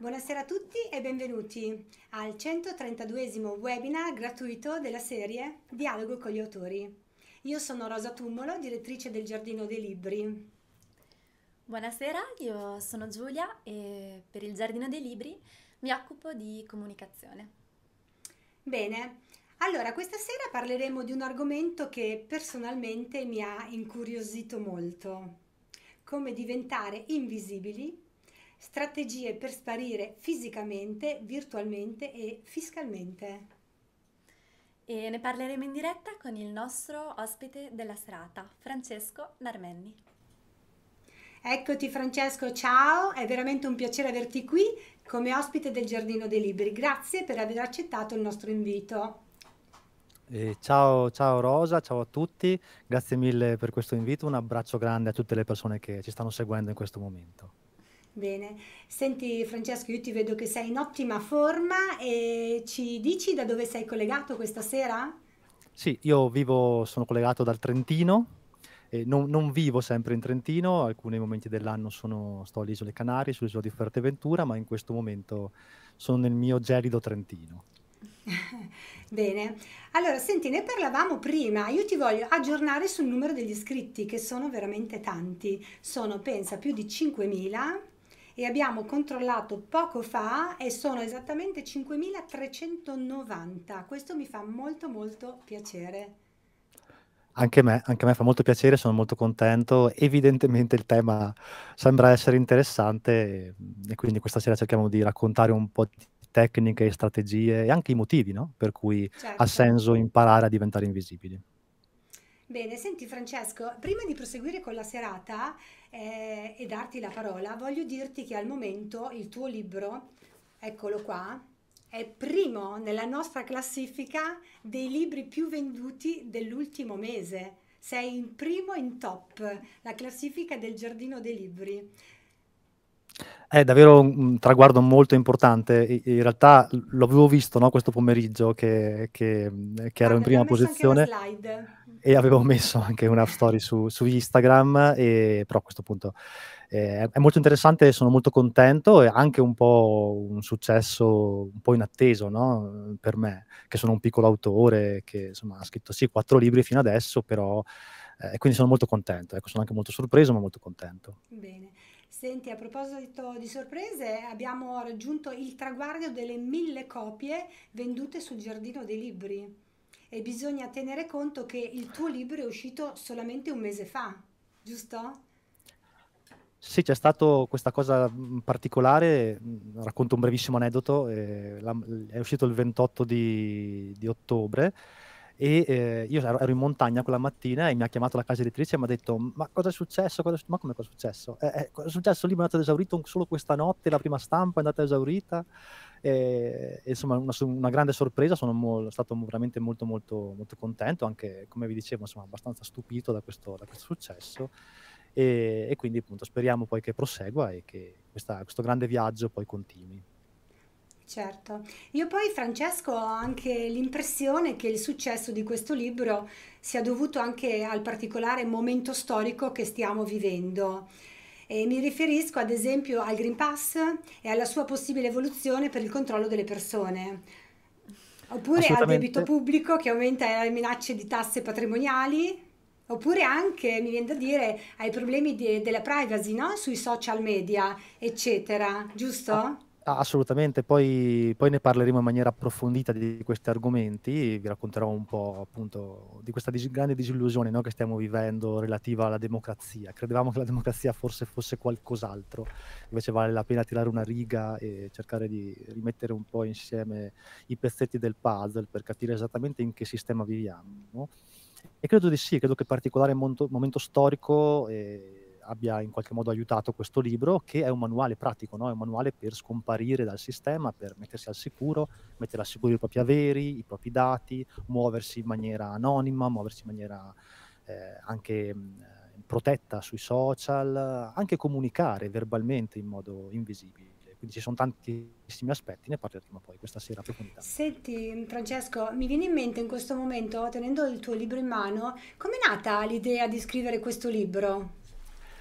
Buonasera a tutti e benvenuti al 132 webinar gratuito della serie Dialogo con gli autori. Io sono Rosa Tummolo, direttrice del Giardino dei Libri. Buonasera, io sono Giulia e per il Giardino dei Libri mi occupo di comunicazione. Bene, allora questa sera parleremo di un argomento che personalmente mi ha incuriosito molto, come diventare invisibili strategie per sparire fisicamente, virtualmente e fiscalmente. E ne parleremo in diretta con il nostro ospite della serata, Francesco Narmenni. Eccoti Francesco, ciao, è veramente un piacere averti qui come ospite del Giardino dei Libri. Grazie per aver accettato il nostro invito. Eh, ciao, ciao Rosa, ciao a tutti, grazie mille per questo invito, un abbraccio grande a tutte le persone che ci stanno seguendo in questo momento. Bene, senti Francesco, io ti vedo che sei in ottima forma e ci dici da dove sei collegato questa sera? Sì, io vivo, sono collegato dal Trentino, eh, non, non, vivo sempre in Trentino, alcuni momenti dell'anno sono, sto alle Isole Canarie, sull'isola di Fuerteventura, ma in questo momento sono nel mio gelido Trentino. Bene, allora senti, ne parlavamo prima, io ti voglio aggiornare sul numero degli iscritti che sono veramente tanti, sono pensa più di 5.000 e abbiamo controllato poco fa e sono esattamente 5.390. Questo mi fa molto molto piacere. Anche me, anche me fa molto piacere, sono molto contento. Evidentemente il tema sembra essere interessante e quindi questa sera cerchiamo di raccontare un po' di tecniche e strategie e anche i motivi no? per cui certo. ha senso imparare a diventare invisibili. Bene, senti Francesco, prima di proseguire con la serata eh, e darti la parola, voglio dirti che al momento il tuo libro, eccolo qua, è primo nella nostra classifica dei libri più venduti dell'ultimo mese. Sei in primo in top, la classifica del Giardino dei Libri. È davvero un traguardo molto importante. In realtà l'avevo visto no, questo pomeriggio che, che, che era ah, in prima posizione e avevo messo anche una story su, su Instagram, e, però a questo punto eh, è molto interessante, sono molto contento e anche un po' un successo un po' inatteso no? per me, che sono un piccolo autore che insomma, ha scritto sì quattro libri fino adesso, però eh, quindi sono molto contento, ecco, sono anche molto sorpreso ma molto contento. Bene. Senti, a proposito di sorprese, abbiamo raggiunto il traguardo delle mille copie vendute sul Giardino dei Libri e bisogna tenere conto che il tuo libro è uscito solamente un mese fa, giusto? Sì, c'è stata questa cosa particolare, racconto un brevissimo aneddoto, eh, è uscito il 28 di, di ottobre e eh, io ero, in montagna quella mattina e mi ha chiamato la casa editrice e mi ha detto ma cosa è successo? Cosa è, ma come è successo? Eh, eh, cosa è successo? Il libro è andato esaurito solo questa notte, la prima stampa è andata esaurita e, insomma una, una, grande sorpresa, sono mo- stato veramente molto molto molto contento, anche come vi dicevo insomma abbastanza stupito da questo, da questo successo e, e, quindi appunto speriamo poi che prosegua e che questa, questo grande viaggio poi continui. Certo, io poi Francesco ho anche l'impressione che il successo di questo libro sia dovuto anche al particolare momento storico che stiamo vivendo. E mi riferisco ad esempio al Green Pass e alla sua possibile evoluzione per il controllo delle persone. Oppure al debito pubblico che aumenta le minacce di tasse patrimoniali, oppure anche, mi viene da dire, ai problemi di, della privacy no? sui social media, eccetera, giusto? Ah. Ah, assolutamente, poi, poi, ne parleremo in maniera approfondita di questi argomenti, vi racconterò un po' appunto di questa dis- grande disillusione no, che stiamo vivendo relativa alla democrazia. Credevamo che la democrazia forse fosse qualcos'altro, invece vale la pena tirare una riga e cercare di rimettere un po' insieme i pezzetti del puzzle per capire esattamente in che sistema viviamo. No? E credo di sì, credo che particolare momento, momento storico... Eh, abbia in qualche modo aiutato questo libro, che è un manuale pratico, no? è un manuale per scomparire dal sistema, per mettersi al sicuro, mettere al sicuro i propri averi, i propri dati, muoversi in maniera anonima, muoversi in maniera eh, anche mh, mm, eh, protetta sui social, anche comunicare verbalmente in modo invisibile quindi ci sono tantissimi aspetti, ne parleremo poi questa sera approfonditamente. Senti Francesco, mi viene in mente in questo momento, tenendo il tuo libro in mano, come è nata l'idea di scrivere questo libro?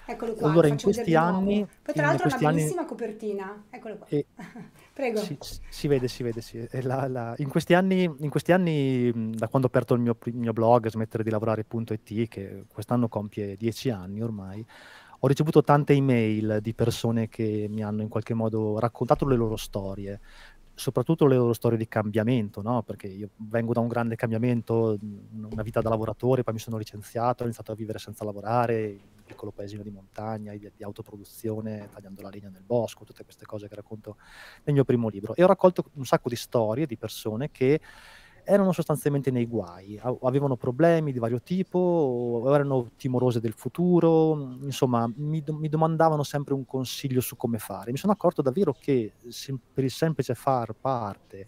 Eccolo qua. Allora, in questi anni... Poi tra l'altro ha una bellissima anni... copertina. Eccolo qua. E... Prego. Si, si, vede, si vede. Si. La, la... In, questi anni, in, questi anni, da quando ho aperto il mio, il mio blog, smettere di lavorare.it, che quest'anno compie dieci anni ormai, ho ricevuto tante email di persone che mi hanno in qualche modo raccontato le loro storie, soprattutto le loro storie di cambiamento, no? perché io vengo da un grande cambiamento, mm, una vita da lavoratore, poi mi sono licenziato, ho iniziato a vivere senza lavorare, in un piccolo paesino di montagna, di, di autoproduzione, tagliando la legna nel bosco, tutte queste cose che racconto nel mio primo libro. E ho raccolto un sacco di storie di persone che erano sostanzialmente nei guai, avevano problemi di vario tipo, erano timorose del futuro, insomma mi, do- mi domandavano sempre un consiglio su come fare. Mi sono accorto davvero che se- per il semplice far parte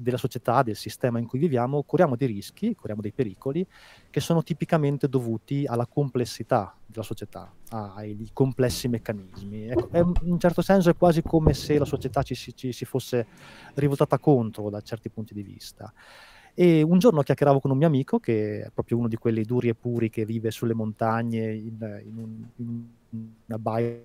della società, del sistema in cui viviamo, corriamo dei rischi, corriamo dei pericoli che sono tipicamente dovuti alla complessità della società, ai complessi meccanismi. Ecco, è, in un certo senso è quasi come se la società ci, ci si fosse rivoltata contro da certi punti di vista. E un giorno chiacchieravo con un mio amico, che è proprio uno di quelli duri e puri che vive sulle montagne in, in, un, in una baia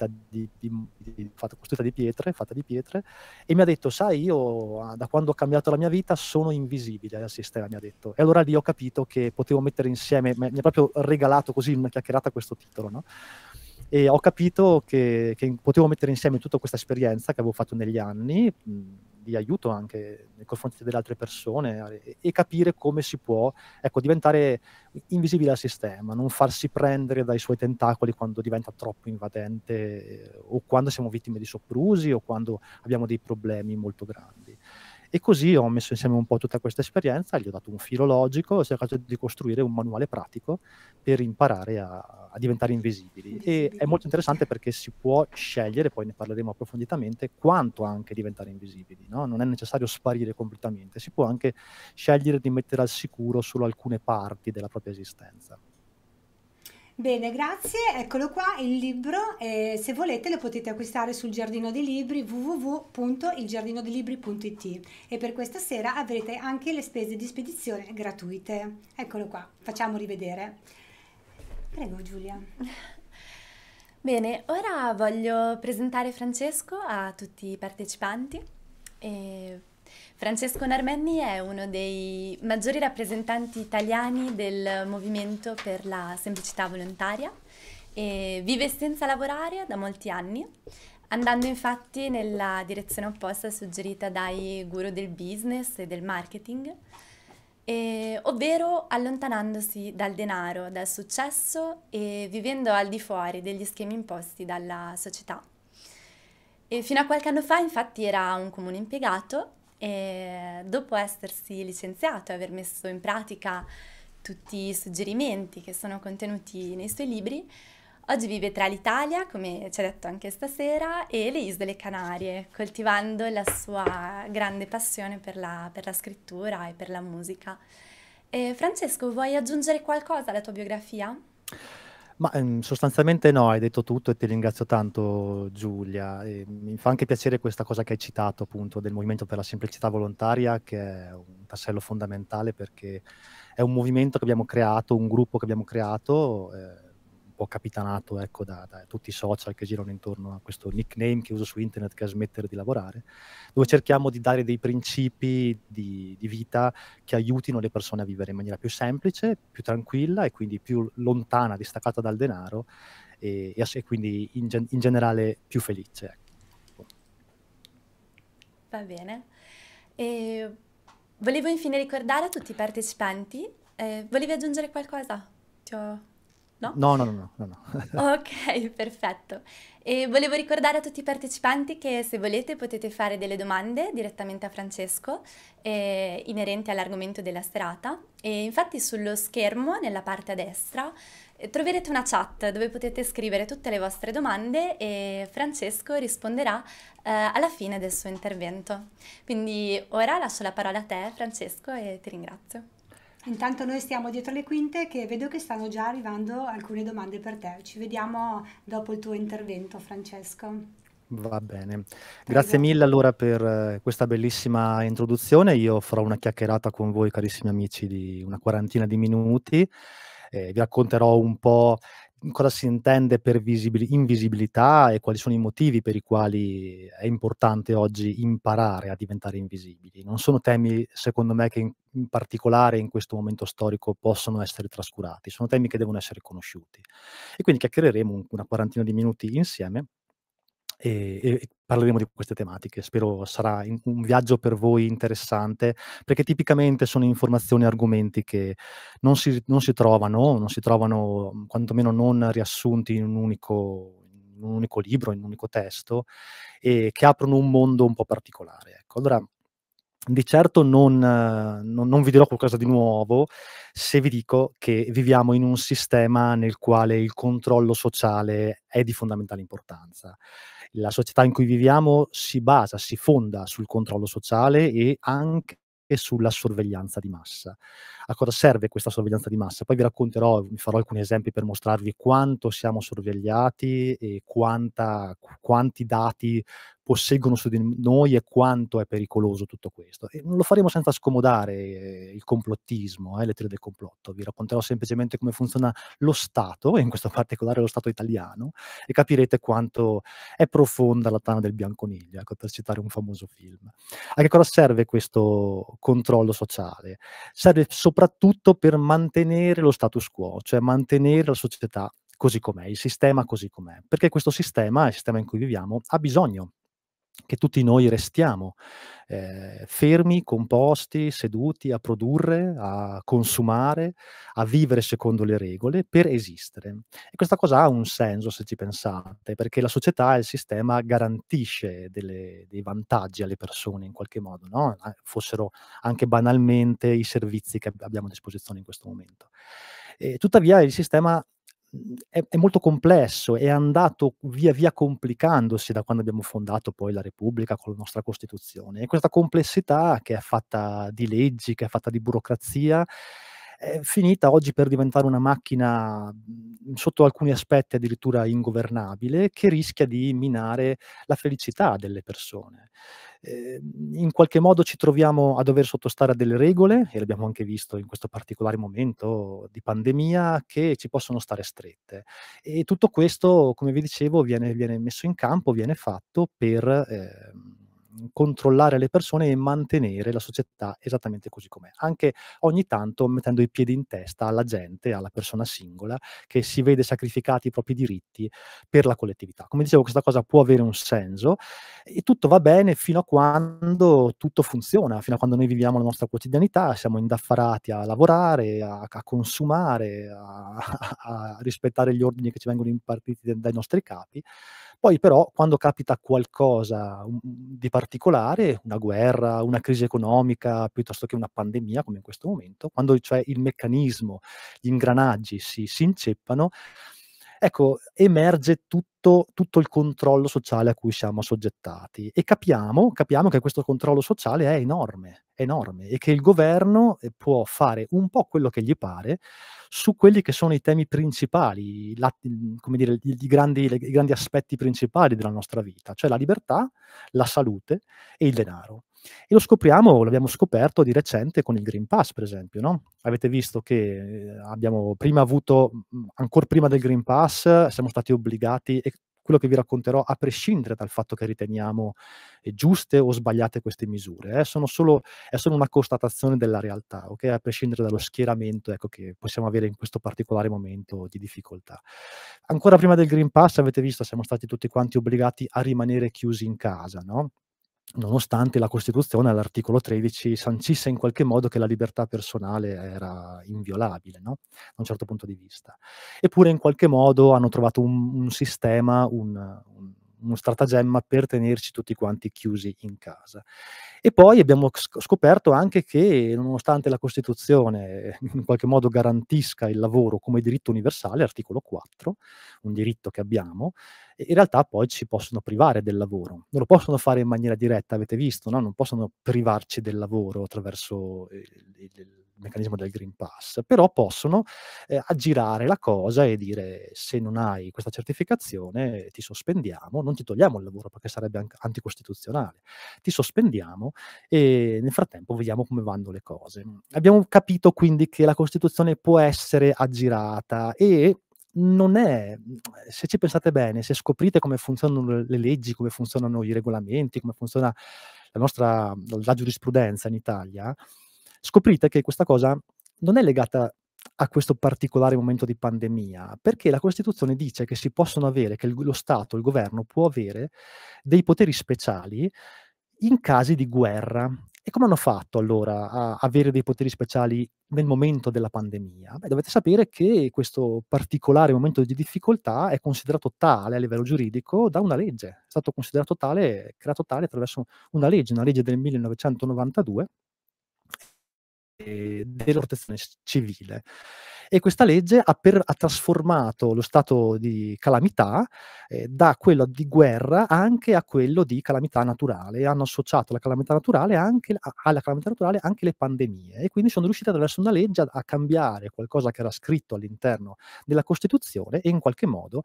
casetta di, di, di, fatta, costruita di pietre, fatta di pietre, e mi ha detto, sai, io ah, da quando ho cambiato la mia vita sono invisibile al sistema, mi ha detto. E allora lì ho capito che potevo mettere insieme, mi ha proprio regalato così in una chiacchierata questo titolo, no? E ho capito che, che potevo mettere insieme tutta questa esperienza che avevo fatto negli anni, di aiuto anche nei confronti delle altre persone e, e capire come si può ecco, diventare invisibile al sistema, non farsi prendere dai suoi tentacoli quando diventa troppo invadente eh, o quando siamo vittime di soprusi o quando abbiamo dei problemi molto grandi. E così ho messo insieme un po' tutta questa esperienza, gli ho dato un filo logico e ho cercato di costruire un manuale pratico per imparare a, a diventare invisibili. E è molto interessante perché si può scegliere, poi ne parleremo approfonditamente, quanto anche diventare invisibili. No? Non è necessario sparire completamente, si può anche scegliere di mettere al sicuro solo alcune parti della propria esistenza. Bene, grazie. Eccolo qua il libro. Eh, se volete lo potete acquistare sul Giardino dei Libri www.ilgiardinodelibri.it e per questa sera avrete anche le spese di spedizione gratuite. Eccolo qua, facciamo rivedere. Prego Giulia. Bene, ora voglio presentare Francesco a tutti i partecipanti e Francesco Narmenni è uno dei maggiori rappresentanti italiani del movimento per la semplicità volontaria e vive senza lavorare da molti anni, andando infatti nella direzione opposta suggerita dai guru del business e del marketing, e, ovvero allontanandosi dal denaro, dal successo e vivendo al di fuori degli schemi imposti dalla società. E fino a qualche anno fa infatti era un comune impiegato e dopo essersi licenziato e aver messo in pratica tutti i suggerimenti che sono contenuti nei suoi libri, oggi vive tra l'Italia, come ci ha detto anche stasera, e le Isole Canarie, coltivando la sua grande passione per la, per la scrittura e per la musica. E Francesco, vuoi aggiungere qualcosa alla tua biografia? Ma ehm, sostanzialmente no, hai detto tutto e ti ringrazio tanto Giulia. E ehm, mi fa anche piacere questa cosa che hai citato appunto del Movimento per la Semplicità Volontaria, che è un tassello fondamentale perché è un movimento che abbiamo creato, un gruppo che abbiamo creato. Eh, po' capitanato ecco, da, da, tutti i social che girano intorno a questo nickname che uso su internet che è smettere di lavorare, dove cerchiamo di dare dei principi di, di vita che aiutino le persone a vivere in maniera più semplice, più tranquilla e quindi più lontana, distaccata dal denaro e, e quindi in, gen- in, generale più felice. Ecco. Va bene. E volevo infine ricordare a tutti i partecipanti, eh, volevi aggiungere qualcosa? Ti No? No, no, no, no, no. ok, perfetto. E volevo ricordare a tutti i partecipanti che se volete potete fare delle domande direttamente a Francesco eh, inerenti all'argomento della serata e infatti sullo schermo nella parte a destra eh, troverete una chat dove potete scrivere tutte le vostre domande e Francesco risponderà eh, alla fine del suo intervento. Quindi ora lascio la parola a te Francesco e ti ringrazio. Intanto noi stiamo dietro le quinte che vedo che stanno già arrivando alcune domande per te. Ci vediamo dopo il tuo intervento, Francesco. Va bene, grazie mille allora per eh, questa bellissima introduzione. Io farò una chiacchierata con voi, carissimi amici, di una quarantina di minuti. Eh, vi racconterò un po' cosa si intende per visibili- invisibilità e quali sono i motivi per i quali è importante oggi imparare a diventare invisibili. Non sono temi, secondo me, che in, in particolare in questo momento storico possono essere trascurati, sono temi che devono essere conosciuti. E quindi chiacchiereremo una quarantina di minuti insieme e, e, parleremo di queste tematiche. Spero sarà in, un viaggio per voi interessante, perché tipicamente sono informazioni e argomenti che non si, non si trovano, non si trovano mm, quantomeno non riassunti in un unico, in un unico libro, in un unico testo, e che aprono un mondo un po' particolare. Ecco. Allora, di certo non, non, non, vi dirò qualcosa di nuovo se vi dico che viviamo in un sistema nel quale il controllo sociale è di fondamentale importanza la società in cui viviamo si basa, si fonda sul controllo sociale e anche sulla sorveglianza di massa. A cosa serve questa sorveglianza di massa? Poi vi racconterò, vi farò alcuni esempi per mostrarvi quanto siamo sorvegliati e quanta, quanti dati posseggono su di noi e quanto è pericoloso tutto questo. E non lo faremo senza scomodare eh, il complottismo, eh, le teorie del complotto. Vi racconterò semplicemente come funziona lo Stato, e in questo particolare lo Stato italiano, e capirete quanto è profonda la tana del bianconiglio, ecco, per citare un famoso film. A che cosa serve questo controllo sociale? Serve soprattutto per mantenere lo status quo, cioè mantenere la società così com'è, il sistema così com'è, perché questo sistema, il sistema in cui viviamo, ha bisogno che tutti noi restiamo eh, fermi, composti, seduti a produrre, a consumare, a vivere secondo le regole per esistere. E questa cosa ha un senso se ci pensate, perché la società e il sistema garantisce delle, dei vantaggi alle persone in qualche modo, no? fossero anche banalmente i servizi che abbiamo a disposizione in questo momento. E tuttavia il sistema Mhmm, è, è, molto complesso, è andato via via complicandosi da quando abbiamo fondato poi la Repubblica con la nostra Costituzione. E questa complessità che è fatta di leggi, che è fatta di burocrazia, è finita oggi per diventare una macchina mhmm, sotto alcuni aspetti addirittura ingovernabile che rischia di minare la felicità delle persone eh, in qualche modo ci troviamo a dover sottostare a delle regole, e l'abbiamo anche visto in questo particolare momento di pandemia, che ci possono stare strette. E tutto questo, come vi dicevo, viene, viene messo in campo, viene fatto per... Eh, controllare le persone e mantenere la società esattamente così com'è, anche ogni tanto mettendo i piedi in testa alla gente, alla persona singola, che si vede sacrificati i propri diritti per la collettività. Come dicevo, questa cosa può avere un senso e tutto va bene fino a quando tutto funziona, fino a quando noi viviamo la nostra quotidianità, siamo indaffarati a lavorare, a, a consumare, a, a, rispettare gli ordini che ci vengono impartiti dai nostri capi poi però quando capita qualcosa di particolare, una guerra, una crisi economica, piuttosto che una pandemia come in questo momento, quando cioè il meccanismo, gli ingranaggi si, si inceppano, ecco, emerge tutto, tutto, il controllo sociale a cui siamo soggettati e capiamo, capiamo che questo controllo sociale è enorme, enorme e che il governo eh, può fare un po' quello che gli pare su quelli che sono i temi principali, la, come dire, i, i, grandi, i grandi aspetti principali della nostra vita, cioè la libertà, la salute e il denaro. E lo scopriamo, l'abbiamo scoperto di recente con il Green Pass, per esempio. No? Avete visto che eh, abbiamo prima avuto, mm, ancora prima del Green Pass, siamo stati obbligati, e quello che vi racconterò a prescindere dal fatto che riteniamo eh, giuste o sbagliate queste misure, eh, solo, è solo una constatazione della realtà, okay? a prescindere dallo schieramento ecco, che possiamo avere in questo particolare momento di difficoltà. Ancora prima del Green Pass avete visto siamo stati tutti quanti obbligati a rimanere chiusi in casa, no? nonostante la Costituzione all'articolo 13 sancisse in qualche modo che la libertà personale era inviolabile, no? da un certo punto di vista. Eppure in qualche modo hanno trovato un, un sistema, un, un, uno stratagemma per tenerci tutti quanti chiusi in casa. E poi abbiamo scoperto anche che, nonostante la Costituzione eh, in qualche modo garantisca il lavoro come diritto universale, articolo 4, un diritto che abbiamo, in realtà poi ci possono privare del lavoro. Non lo possono fare in maniera diretta, avete visto, no? non possono privarci del lavoro attraverso eh, il, il meccanismo del Green Pass, però possono eh, aggirare la cosa e dire se non hai questa certificazione ti sospendiamo, non ti togliamo il lavoro perché sarebbe anticostituzionale, ti sospendiamo e nel frattempo vediamo come vanno le cose. Abbiamo capito quindi che la Costituzione può essere aggirata e non è, se ci pensate bene, se scoprite come funzionano le leggi, come funzionano i regolamenti, come funziona la nostra la giurisprudenza in Italia, scoprite che questa cosa non è legata a questo particolare momento di pandemia, perché la Costituzione dice che si possono avere, che lo Stato, il governo può avere dei poteri speciali in casi di guerra. E come hanno fatto allora a avere dei poteri speciali nel momento della pandemia? Beh, dovete sapere che questo particolare momento di difficoltà è considerato tale a livello giuridico da una legge, è stato considerato tale, creato tale attraverso una legge, una legge del 1992 della protezione civile e questa legge ha, per, ha trasformato lo stato di calamità eh, da quello di guerra anche a quello di calamità naturale, hanno associato la calamità naturale anche, alla calamità naturale anche le pandemie e quindi sono riusciti attraverso una legge a, a cambiare qualcosa che era scritto all'interno della Costituzione e in qualche modo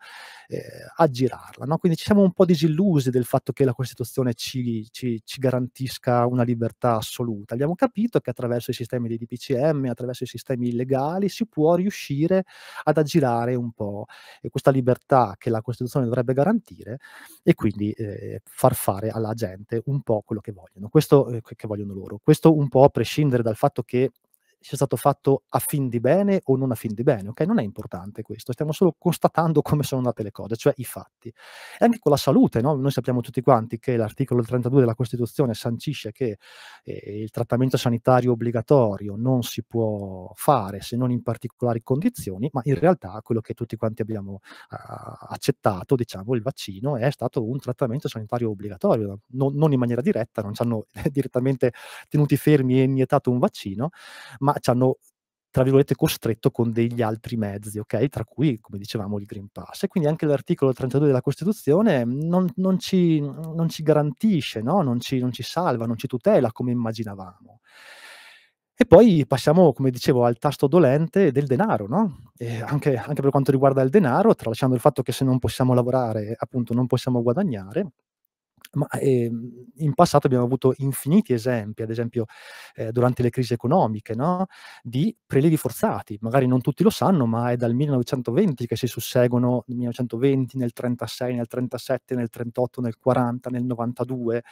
eh, girarla. No? Quindi ci siamo un po' disillusi del fatto che la Costituzione ci, ci, ci garantisca una libertà assoluta. Abbiamo capito che attraverso i sistemi di DPCM, attraverso i sistemi illegali si può riuscire ad aggirare un po' eh, questa libertà che la Costituzione dovrebbe garantire e quindi eh, far fare alla gente un po' quello che vogliono, questo eh, che vogliono loro. Questo un po' a prescindere dal fatto che sia stato fatto a fin di bene o non a fin di bene, ok? Non è importante questo, stiamo solo constatando come sono andate le cose, cioè i fatti. E anche con la salute, no? Noi sappiamo tutti quanti che l'articolo 32 della Costituzione sancisce che eh, il trattamento sanitario obbligatorio non si può fare se non in particolari condizioni, ma in realtà quello che tutti quanti abbiamo eh, accettato, diciamo, il vaccino è stato un trattamento sanitario obbligatorio, non, non in maniera diretta, non ci hanno direttamente tenuti fermi e iniettato un vaccino, ma ci hanno tra virgolette costretto con degli altri mezzi, ok? Tra cui, come dicevamo, il Green Pass. E quindi anche l'articolo 32 della Costituzione non, non, ci, non ci, garantisce, no? non, ci, non ci salva, non ci tutela come immaginavamo. E poi passiamo, come dicevo, al tasto dolente del denaro, no? anche, anche, per quanto riguarda il denaro, tralasciando il fatto che se non possiamo lavorare, appunto, non possiamo guadagnare, ma eh, in passato abbiamo avuto infiniti esempi, ad esempio eh, durante le crisi economiche, no? di prelievi forzati, magari non tutti lo sanno, ma è dal 1920 che si susseguono nel 1920, nel 36, nel 37, nel 38, nel 40, nel 92,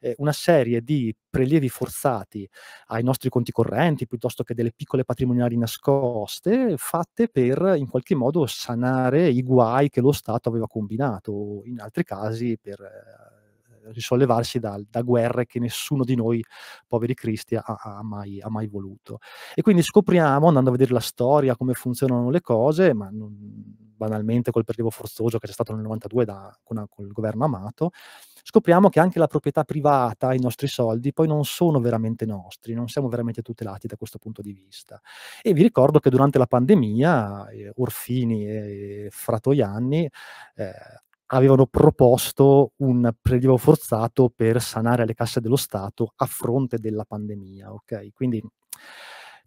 eh, una serie di prelievi forzati ai nostri conti correnti, piuttosto che delle piccole patrimoniali nascoste, fatte per in qualche modo sanare i guai che lo Stato aveva combinato, in altri casi per eh, risollevarsi da, da, guerre che nessuno di noi, poveri cristi, ha, ha, mai, ha, mai, voluto. E quindi scopriamo, andando a vedere la storia, come funzionano le cose, ma non, banalmente col prelievo forzoso che c'è stato nel 92 da, con, con il governo Amato, scopriamo che anche la proprietà privata, i nostri soldi, poi non sono veramente nostri, non siamo veramente tutelati da questo punto di vista. E vi ricordo che durante la pandemia eh, Orfini e Fratoianni eh, avevano proposto un prelievo forzato per sanare le casse dello Stato a fronte della pandemia. Okay? Quindi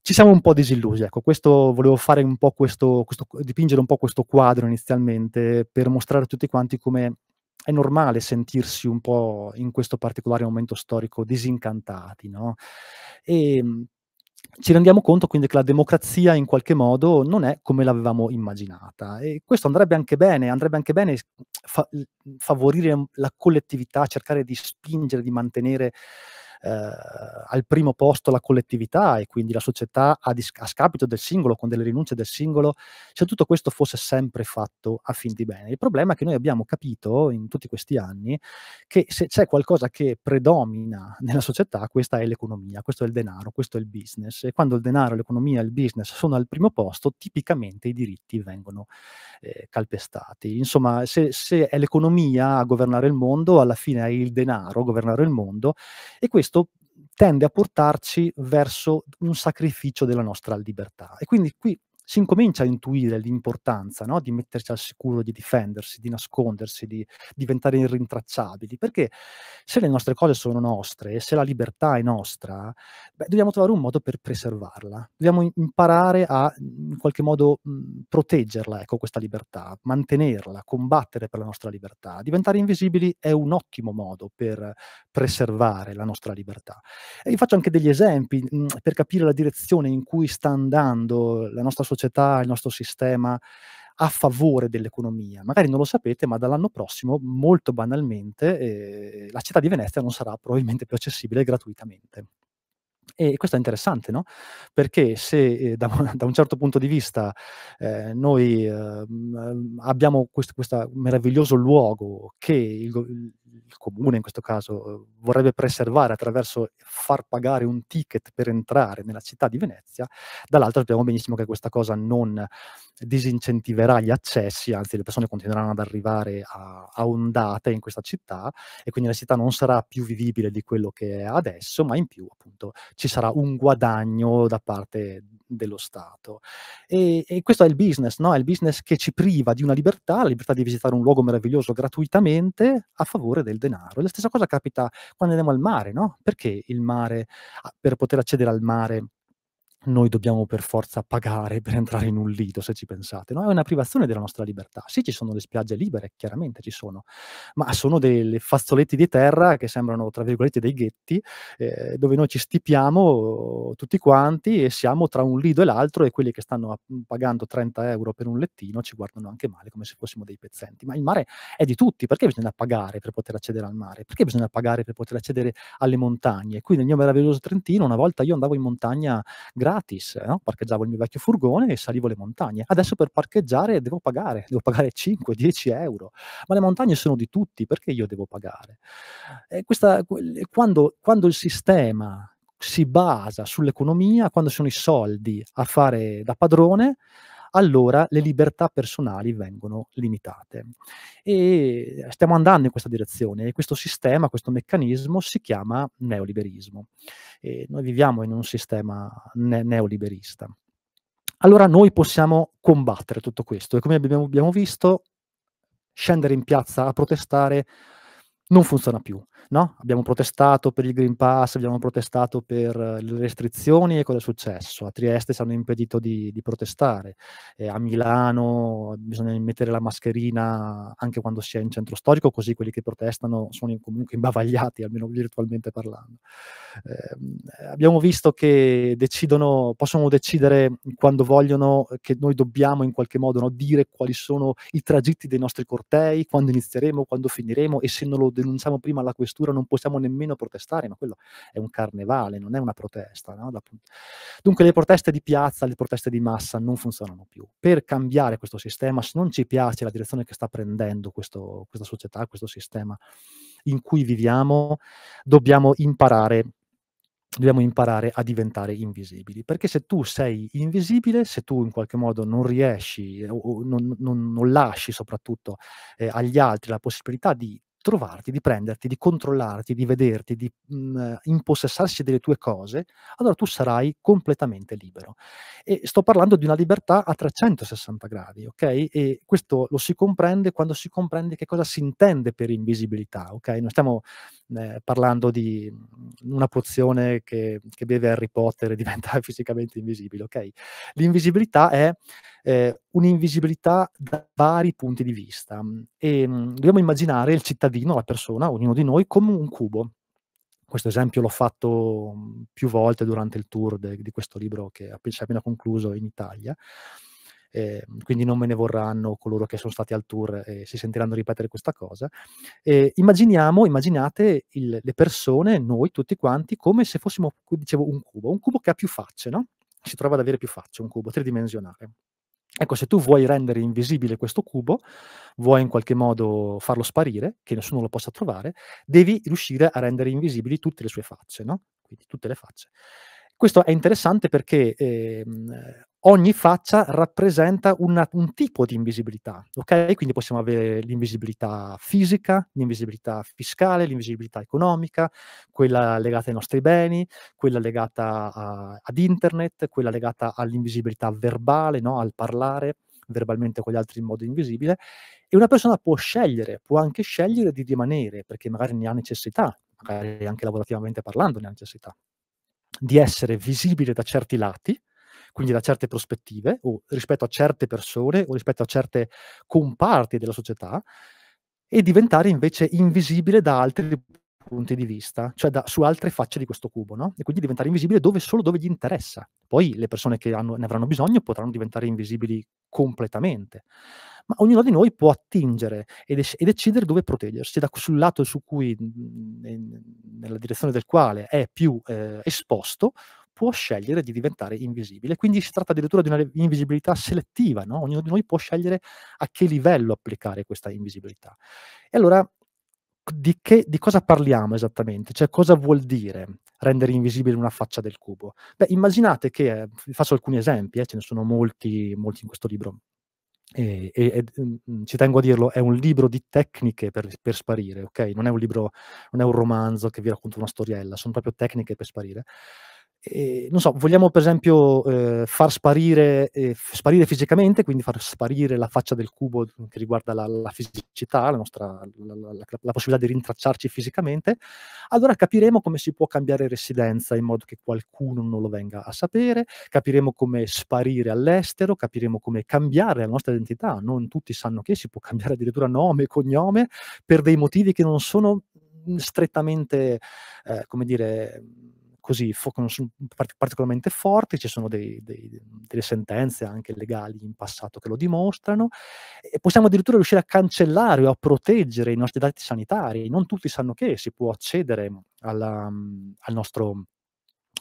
ci siamo un po' disillusi. Ecco, questo, volevo fare un po' questo, questo, dipingere un po' questo quadro inizialmente per mostrare a tutti quanti come è normale sentirsi un po' in questo particolare momento storico disincantati, no? E ehm, ci rendiamo conto quindi che la democrazia in qualche modo non è come l'avevamo immaginata e questo andrebbe anche bene, andrebbe anche bene fa- favorire mhmm, la collettività, cercare di spingere, di mantenere eh, al primo posto la collettività e quindi la società a, dis- a, scapito del singolo, con delle rinunce del singolo, se tutto questo fosse sempre fatto a fin di bene. Il problema è che noi abbiamo capito in tutti questi anni che se c'è qualcosa che predomina nella società, questa è l'economia, questo è il denaro, questo è il business e quando il denaro, l'economia e il business sono al primo posto, tipicamente i diritti vengono eh, calpestati. Insomma, se, se è l'economia a governare il mondo, alla fine è il denaro a governare il mondo e questo questo tende a portarci verso un sacrificio della nostra libertà. E quindi qui si incomincia a intuire l'importanza no? di mettersi al sicuro, di difendersi, di nascondersi, di diventare irrintracciabili, perché se le nostre cose sono nostre, se la libertà è nostra, beh, dobbiamo trovare un modo per preservarla, dobbiamo imparare a in qualche modo mh, mhmm, proteggerla, ecco, questa libertà, mantenerla, combattere per la nostra libertà. Diventare invisibili è un ottimo modo per preservare la nostra libertà. E vi faccio anche degli esempi mh, mhmm, per capire la direzione in cui sta andando la nostra società società, il nostro sistema a favore dell'economia. Magari non lo sapete, ma dall'anno prossimo, molto banalmente, eh, la città di Venezia non sarà probabilmente più accessibile gratuitamente. E questo è interessante, no? Perché se eh, da, un, da, un certo punto di vista eh, noi eh, abbiamo questo meraviglioso luogo che il, il comune in questo caso eh, vorrebbe preservare attraverso far pagare un ticket per entrare nella città di Venezia, dall'altro sappiamo benissimo che questa cosa non disincentiverà gli accessi, anzi le persone continueranno ad arrivare a, a ondate in questa città e quindi la città non sarà più vivibile di quello che è adesso, ma in più appunto ci sarà un guadagno da parte dello Stato. E, e questo è il business, no? è il business che ci priva di una libertà, la libertà di visitare un luogo meraviglioso gratuitamente a favore del del denaro. La stessa cosa capita quando andiamo al mare, no? Perché il mare, per poter accedere al mare, noi dobbiamo per forza pagare per entrare in un lido, se ci pensate. No? È una privazione della nostra libertà. Sì, ci sono le spiagge libere, chiaramente ci sono, ma sono delle fazzolette di terra che sembrano, tra virgolette, dei ghetti, eh, dove noi ci stipiamo tutti quanti e siamo tra un lido e l'altro e quelli che stanno mm, pagando 30 euro per un lettino ci guardano anche male, come se fossimo dei pezzenti. Ma il mare è di tutti, perché bisogna pagare per poter accedere al mare? Perché bisogna pagare per poter accedere alle montagne? Qui nel mio meraviglioso Trentino, una volta io andavo in montagna grazie gratis, eh, no? parcheggiavo il mio vecchio furgone e salivo le montagne. Adesso per parcheggiare devo pagare, devo pagare 5-10 euro, ma le montagne sono di tutti, perché io devo pagare? Questa, quando, quando il sistema si basa sull'economia, quando sono i soldi a fare da padrone, allora le libertà personali vengono limitate. E stiamo andando in questa direzione e questo sistema, questo meccanismo si chiama neoliberismo. E noi viviamo in un sistema ne- neoliberista. Allora noi possiamo combattere tutto questo e come abbiamo visto, scendere in piazza a protestare non funziona più. No? Abbiamo protestato per il Green Pass, abbiamo protestato per eh, le restrizioni e cosa è successo? A Trieste ci hanno impedito di, di protestare, eh, a Milano bisogna mettere la mascherina anche quando si è in centro storico, così quelli che protestano sono comunque imbavagliati, almeno virtualmente parlando. Eh, abbiamo visto che decidono, possono decidere quando vogliono che noi dobbiamo in qualche modo no, dire quali sono i tragitti dei nostri cortei, quando inizieremo, quando finiremo e se non lo denunciamo prima alla questura, non possiamo nemmeno protestare, ma quello è un carnevale, non è una protesta. No? Dunque le proteste di piazza, le proteste di massa non funzionano più. Per cambiare questo sistema, se non ci piace la direzione che sta prendendo questo, questa società, questo sistema in cui viviamo, dobbiamo imparare dobbiamo imparare a diventare invisibili, perché se tu sei invisibile, se tu in qualche modo non riesci eh, o non, non, non lasci soprattutto eh, agli altri la possibilità di trovarti, di prenderti, di controllarti, di vederti, di mh, mm, impossessarsi delle tue cose, allora tu sarai completamente libero. E sto parlando di una libertà a 360 gradi, ok? E questo lo si comprende quando si comprende che cosa si intende per invisibilità, ok? Non stiamo eh, parlando di mm, una pozione che, che beve Harry Potter e diventa fisicamente invisibile, ok? L'invisibilità è eh, un'invisibilità da vari punti di vista. E, mh, mm, dobbiamo immaginare il cittadino, la persona, ognuno di noi, come un cubo. Questo esempio l'ho fatto mm, più volte durante il tour de, di questo libro che si è appena concluso in Italia. Eh, quindi non me ne vorranno coloro che sono stati al tour e si sentiranno ripetere questa cosa. Eh, immaginiamo, immaginate il, le persone, noi tutti quanti, come se fossimo, dicevo, un cubo, un cubo che ha più facce, no? Si trova ad avere più facce, un cubo tridimensionale. Ecco, se tu vuoi rendere invisibile questo cubo, vuoi in qualche modo farlo sparire, che nessuno lo possa trovare, devi riuscire a rendere invisibili tutte le sue facce, no? Quindi tutte le facce. Questo è interessante perché eh, ogni faccia rappresenta una, un tipo di invisibilità, ok? Quindi possiamo avere l'invisibilità fisica, l'invisibilità fiscale, l'invisibilità economica, quella legata ai nostri beni, quella legata a, ad internet, quella legata all'invisibilità verbale, no? al parlare verbalmente con gli altri in modo invisibile e una persona può scegliere, può anche scegliere di rimanere perché magari ne ha necessità, magari anche lavorativamente parlando ne ha necessità, di essere visibile da certi lati, quindi da certe prospettive o rispetto a certe persone o rispetto a certe comparti della società e diventare invece invisibile da altri punti di vista, cioè da, su altre facce di questo cubo, no? E quindi diventare invisibile dove, solo dove gli interessa. Poi le persone che hanno, ne avranno bisogno potranno diventare invisibili completamente. Ma ognuno di noi può attingere e, dec- e decidere dove proteggersi, da, sul lato su cui, in, mhmm, nella direzione del quale è più eh, esposto, può scegliere di diventare invisibile. Quindi si tratta addirittura di una invisibilità selettiva, no? ognuno di noi può scegliere a che livello applicare questa invisibilità. E allora di, che, di, cosa parliamo esattamente? Cioè, cosa vuol dire rendere invisibile una faccia del cubo? Beh, immaginate che, eh, faccio alcuni esempi, eh, ce ne sono molti, molti in questo libro, e, e, e, mm, mm, ci tengo a dirlo, è un libro di tecniche per, per, sparire, ok? Non è un libro, non è un romanzo che vi racconta una storiella, sono proprio tecniche per sparire. Ehm, non so, vogliamo per esempio eh, far sparire, eh, sparire, fisicamente, quindi far sparire la faccia del cubo che riguarda la, la fisicità, la, nostra, la, la, possibilità di rintracciarci fisicamente, allora capiremo come si può cambiare residenza in modo che qualcuno non lo venga a sapere, capiremo come sparire all'estero, capiremo come cambiare la nostra identità, non tutti sanno che si può cambiare addirittura nome e cognome per dei motivi che non sono mm, strettamente, eh, come dire così non sono particolarmente forti, ci sono dei, dei, delle sentenze anche legali in passato che lo dimostrano e possiamo addirittura riuscire a cancellare o a proteggere i nostri dati sanitari. Non tutti sanno che si può accedere alla, al nostro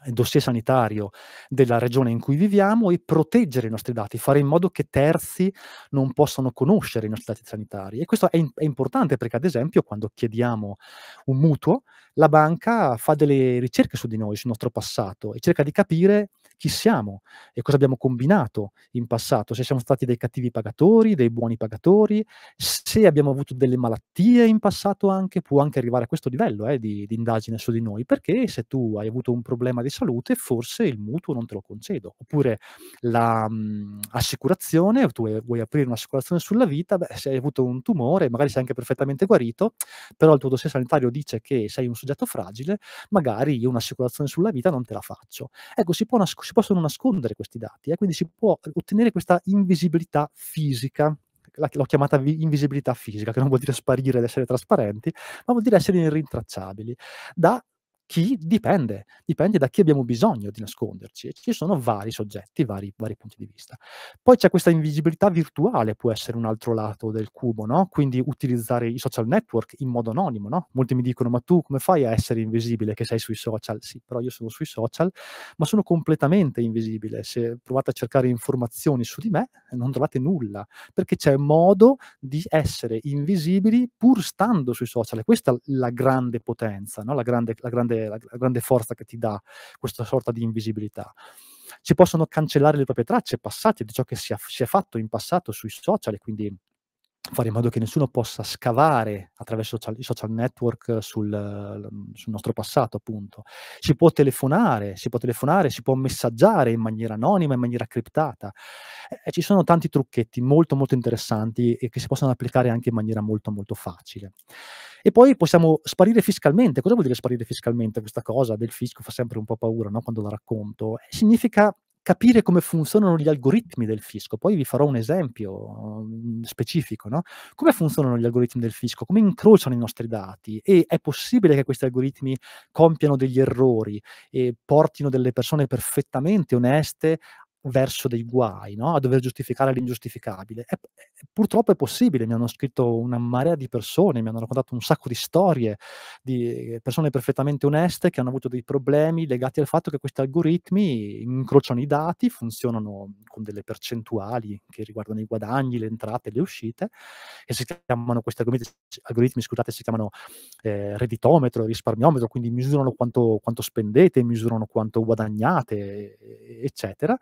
dossier sanitario della regione in cui viviamo e proteggere i nostri dati, fare in modo che terzi non possano conoscere i nostri dati sanitari. E questo è, è importante perché, ad esempio, quando chiediamo un mutuo, la banca fa delle ricerche su di noi, sul nostro passato e cerca di capire chi siamo e cosa abbiamo combinato in passato, se siamo stati dei cattivi pagatori, dei buoni pagatori, se abbiamo avuto delle malattie in passato anche, può anche arrivare a questo livello eh, di, di, indagine su di noi, perché se tu hai avuto un problema di salute forse il mutuo non te lo concedo, oppure l'assicurazione, la, mhmm, tu vuoi, vuoi aprire un'assicurazione sulla vita, beh, se hai avuto un tumore, magari sei anche perfettamente guarito, però il tuo dossier sanitario dice che sei un soggetto soggetto fragile, magari io un'assicurazione sulla vita non te la faccio. Ecco, si, nas- si possono nascondere questi dati, eh? quindi si può ottenere questa invisibilità fisica l'ho chiamata invisibilità fisica, che non vuol dire sparire ed essere trasparenti, ma vuol dire essere irrintracciabili, da chi dipende, dipende da chi abbiamo bisogno di nasconderci. E Ci sono vari soggetti, vari, vari punti di vista. Poi c'è questa invisibilità virtuale, può essere un altro lato del cubo, no? Quindi utilizzare i social network in modo anonimo, no? Molti mi dicono, ma tu come fai a essere invisibile che sei sui social? Sì, però io sono sui social, ma sono completamente invisibile. Se provate a cercare informazioni su di me, non trovate nulla, perché c'è modo di essere invisibili pur stando sui social. E questa è la grande potenza, no? la grande, la grande la, grande forza che ti dà questa sorta di invisibilità si possono cancellare le proprie tracce passate di ciò che si è, si è, fatto in passato sui social, quindi fare in modo che nessuno possa scavare attraverso i social network sul, sul, nostro passato, appunto. Si può telefonare, si può telefonare, si può messaggiare in maniera anonima, in maniera criptata. Eh, ci sono tanti trucchetti molto molto interessanti e che si possono applicare anche in maniera molto molto facile. E poi possiamo sparire fiscalmente. Cosa vuol dire sparire fiscalmente? Questa cosa del fisco fa sempre un po' paura no? quando la racconto. Significa capire come funzionano gli algoritmi del fisco. Poi vi farò un esempio mm, specifico, no? Come funzionano gli algoritmi del fisco? Come incrociano i nostri dati? E è possibile che questi algoritmi compiano degli errori e portino delle persone perfettamente oneste verso dei guai, no? a dover giustificare l'ingiustificabile. E, purtroppo è possibile, mi hanno scritto una marea di persone, mi hanno raccontato un sacco di storie di persone perfettamente oneste che hanno avuto dei problemi legati al fatto che questi algoritmi incrociano i dati, funzionano con delle percentuali che riguardano i guadagni, le entrate, le uscite, e si chiamano questi algoritmi, algoritmi scusate, si chiamano eh, redditometro, risparmiometro, quindi misurano quanto, quanto spendete, misurano quanto guadagnate, eccetera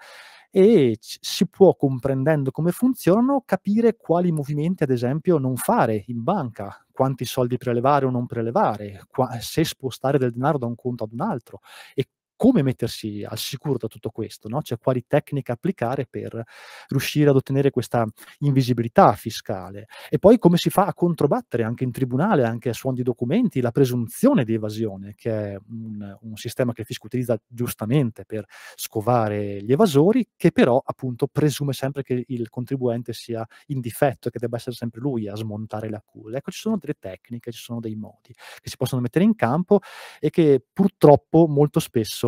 e c- si può, comprendendo come funzionano, capire quali movimenti, ad esempio, non fare in banca, quanti soldi prelevare o non prelevare, qua- se spostare del denaro da un conto ad un altro e come mettersi al sicuro da tutto questo, no? cioè quali tecniche applicare per riuscire ad ottenere questa invisibilità fiscale e poi come si fa a controbattere anche in tribunale, anche a suon di documenti, la presunzione di evasione, che è un, un sistema che il fisco utilizza giustamente per scovare gli evasori, che però appunto presume sempre che il contribuente sia in difetto e che debba essere sempre lui a smontare le accuse. Ecco, ci sono delle tecniche, ci sono dei modi che si possono mettere in campo e che purtroppo molto spesso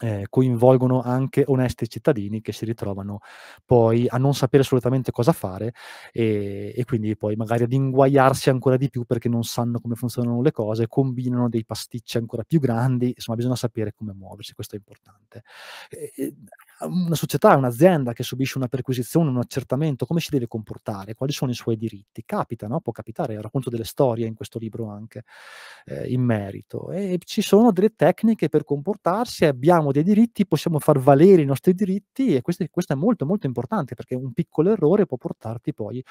eh, coinvolgono anche onesti cittadini che si ritrovano poi a non sapere assolutamente cosa fare e, e, quindi poi magari ad inguaiarsi ancora di più perché non sanno come funzionano le cose, combinano dei pasticci ancora più grandi, insomma bisogna sapere come muoversi, questo è importante. E, um, una società, un'azienda che subisce una perquisizione, un accertamento, come si deve comportare, quali sono i suoi diritti? Capita, no? può capitare, racconto delle storie in questo libro anche eh, in merito e ci sono delle tecniche per comportarsi, abbiamo dei diritti, possiamo far valere i nostri diritti e questo, questo è molto molto importante perché un piccolo errore può portarti poi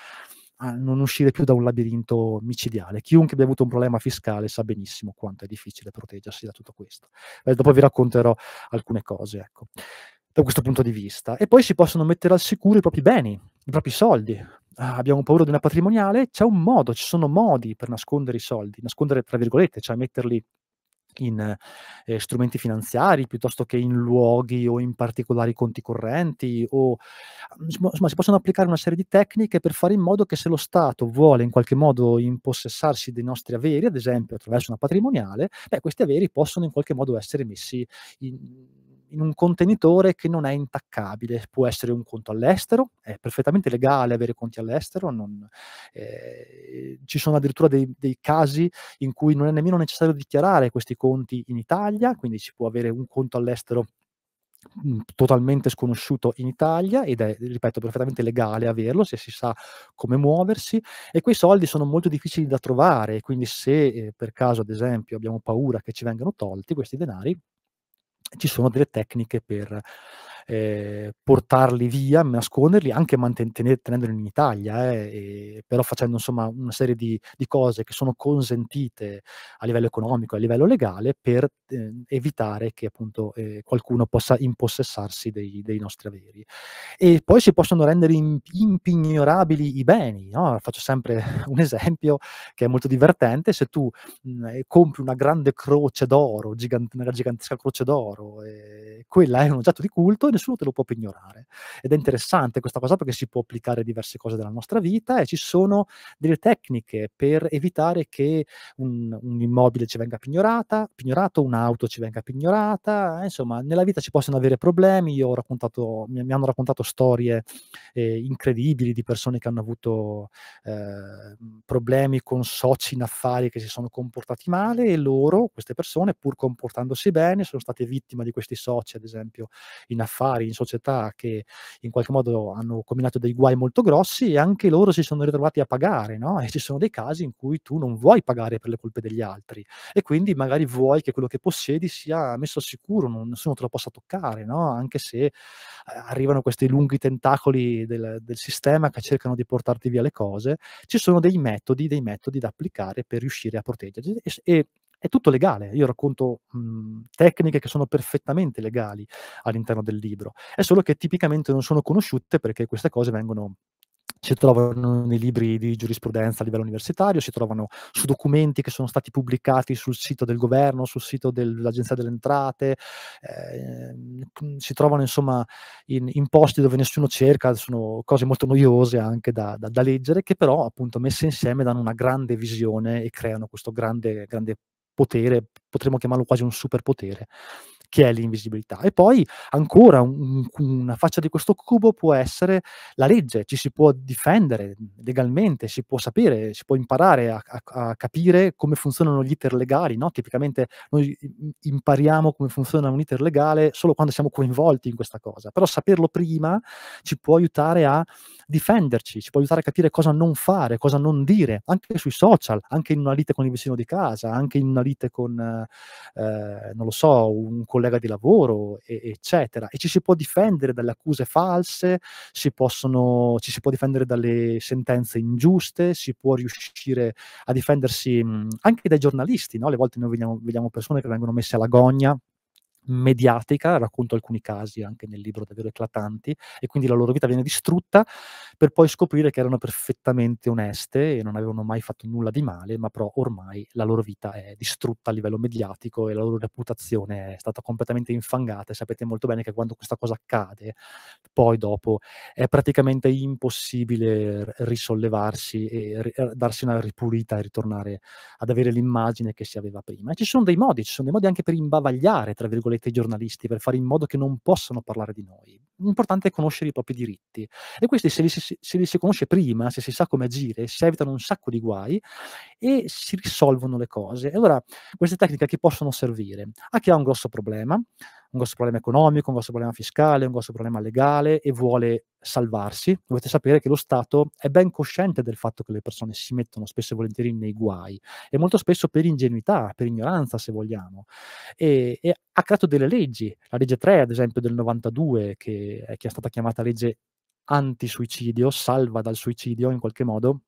a non uscire più da un labirinto micidiale. Chiunque abbia avuto un problema fiscale sa benissimo quanto è difficile proteggersi da tutto questo. Eh, dopo vi racconterò alcune cose, ecco, da questo punto di vista. E poi si possono mettere al sicuro i propri beni, i propri soldi. Ah, abbiamo paura di una patrimoniale, c'è un modo, ci sono modi per nascondere i soldi, nascondere tra virgolette, cioè metterli in eh, strumenti finanziari piuttosto che in luoghi o in particolari conti correnti o mm, insomma si possono applicare una serie di tecniche per fare in modo che se lo Stato vuole in qualche modo impossessarsi dei nostri averi, ad esempio attraverso una patrimoniale, beh, questi averi possono in qualche modo essere messi in, in un contenitore che non è intaccabile. Può essere un conto all'estero, è perfettamente legale avere conti all'estero, non, eh, ci sono addirittura dei, dei, casi in cui non è nemmeno necessario dichiarare questi conti in Italia, quindi si può avere un conto all'estero mm, totalmente sconosciuto in Italia ed è, ripeto, perfettamente legale averlo se si sa come muoversi e quei soldi sono molto difficili da trovare, quindi se eh, per caso ad esempio abbiamo paura che ci vengano tolti questi denari, ci sono delle tecniche per eh, portarli via, nasconderli, anche manten- tenendoli in Italia, eh, e, però facendo insomma una serie di, di, cose che sono consentite a livello economico e a livello legale per eh, evitare che appunto eh, qualcuno possa impossessarsi dei, dei, nostri averi. E poi si possono rendere imp- impignorabili i beni, no? faccio sempre un esempio che è molto divertente, se tu mh, mhmm, eh, compri una grande croce d'oro, gigant- una gigantesca croce d'oro, eh, quella è un oggetto di culto, nessuno te lo può pignorare. Ed è interessante questa cosa perché si può applicare a diverse cose della nostra vita e ci sono delle tecniche per evitare che un, un immobile ci venga pignorata, pignorato, un'auto ci venga pignorata, eh, insomma, nella vita ci possono avere problemi. Io ho raccontato, mi, mi hanno raccontato storie eh, incredibili di persone che hanno avuto eh, problemi con soci in affari che si sono comportati male e loro, queste persone, pur comportandosi bene, sono state vittime di questi soci, ad esempio, in affari affari, in società che in qualche modo hanno combinato dei guai molto grossi e anche loro si sono ritrovati a pagare, no? E ci sono dei casi in cui tu non vuoi pagare per le colpe degli altri e quindi magari vuoi che quello che possiedi sia messo a sicuro, non, nessuno te lo possa toccare, no? Anche se eh, arrivano questi lunghi tentacoli del, del sistema che cercano di portarti via le cose, ci sono dei metodi, dei metodi da applicare per riuscire a proteggerti e, e è tutto legale. Io racconto mh, mhmm, tecniche che sono perfettamente legali all'interno del libro, è solo che tipicamente non sono conosciute perché queste cose vengono si trovano nei libri di giurisprudenza a livello universitario, si trovano su documenti che sono stati pubblicati sul sito del governo, sul sito dell'Agenzia delle Entrate, eh, si trovano insomma in, in, posti dove nessuno cerca, sono cose molto noiose anche da, da, da, leggere, che però appunto messe insieme danno una grande visione e creano questo grande, grande potere, potremmo chiamarlo quasi un superpotere, che è l'invisibilità. E poi ancora un, una faccia di questo cubo può essere la legge, ci si può difendere legalmente, si può sapere, si può imparare a, a, a capire come funzionano gli iter legali, no? tipicamente noi impariamo come funziona un iter legale solo quando siamo coinvolti in questa cosa, però saperlo prima ci può aiutare a difenderci, ci può aiutare a capire cosa non fare, cosa non dire, anche sui social, anche in una lite con il vicino di casa, anche in una lite con, eh, non lo so, un collega collega di lavoro, e, eccetera. E ci si può difendere dalle accuse false, si possono, ci si può difendere dalle sentenze ingiuste, si può riuscire a difendersi mh, anche dai giornalisti, no? alle volte noi vediamo, vediamo persone che vengono messe alla gogna mediatica, racconto alcuni casi anche nel libro davvero eclatanti, e quindi la loro vita viene distrutta per poi scoprire che erano perfettamente oneste e non avevano mai fatto nulla di male, ma però ormai la loro vita è distrutta a livello mediatico e la loro reputazione è stata completamente infangata. E sapete molto bene che quando questa cosa accade, poi dopo è praticamente impossibile risollevarsi e eh, darsi una ripulita e ritornare ad avere l'immagine che si aveva prima. E ci sono dei modi, ci sono dei modi anche per imbavagliare, tra virgolette, virgolette, i giornalisti, per fare in modo che non possano parlare di noi. L'importante è conoscere i propri diritti e questi se li si, se li si conosce prima, se si sa come agire, si evitano un sacco di guai e si risolvono le cose. allora queste tecniche che possono servire a chi ha un grosso problema, un grosso problema economico, un grosso problema fiscale, un grosso problema legale e vuole salvarsi, dovete sapere che lo Stato è ben cosciente del fatto che le persone si mettono spesso e volentieri nei guai e molto spesso per ingenuità, per ignoranza se vogliamo, e, e ha creato delle leggi, la legge 3 ad esempio del 92 che è, che è stata chiamata legge antisuicidio, salva dal suicidio in qualche modo,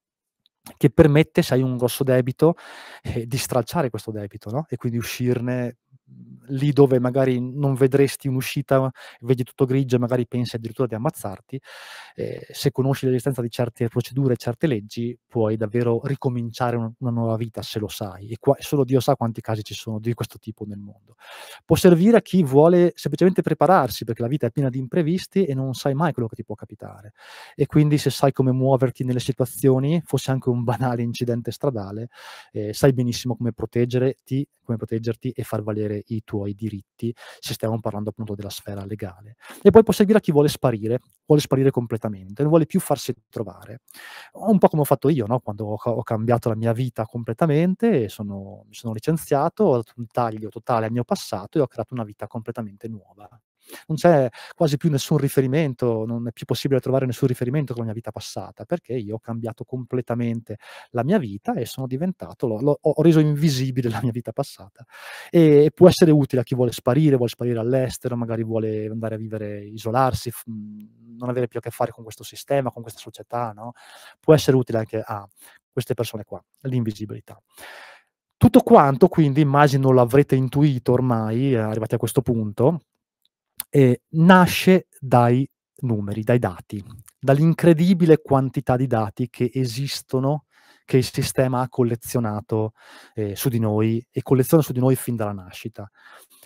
che permette, se hai un grosso debito, eh, di stralciare questo debito no? e quindi uscirne lì dove magari non vedresti un'uscita, vedi tutto grigio e magari pensi addirittura di ammazzarti, eh, se conosci l'esistenza di certe procedure, certe leggi, puoi davvero ricominciare un, una nuova vita se lo sai. E qua, solo Dio sa quanti casi ci sono di questo tipo nel mondo. Può servire a chi vuole semplicemente prepararsi, perché la vita è piena di imprevisti e non sai mai quello che ti può capitare. E quindi se sai come muoverti nelle situazioni, fosse anche un banale incidente stradale, eh, sai benissimo come proteggerti, come proteggerti e far valere avere i tuoi diritti se stiamo parlando appunto della sfera legale. E poi può servire a chi vuole sparire, vuole sparire completamente, non vuole più farsi trovare. Un po' come ho fatto io, no? quando ho, ho, cambiato la mia vita completamente, sono, mi sono licenziato, ho dato un taglio totale al mio passato e ho creato una vita completamente nuova non c'è quasi più nessun riferimento, non è più possibile trovare nessun riferimento con la mia vita passata, perché io ho cambiato completamente la mia vita e sono diventato, lo, lo, ho reso invisibile la mia vita passata. E, può essere utile a chi vuole sparire, vuole sparire all'estero, magari vuole andare a vivere, isolarsi, mm, non avere più a che fare con questo sistema, con questa società, no? Può essere utile anche a queste persone qua, l'invisibilità. Tutto quanto, quindi, immagino l'avrete intuito ormai, eh, arrivati a questo punto, eh, nasce dai numeri, dai dati, dall'incredibile quantità di dati che esistono, che il sistema ha collezionato eh, su di noi e colleziona su di noi fin dalla nascita.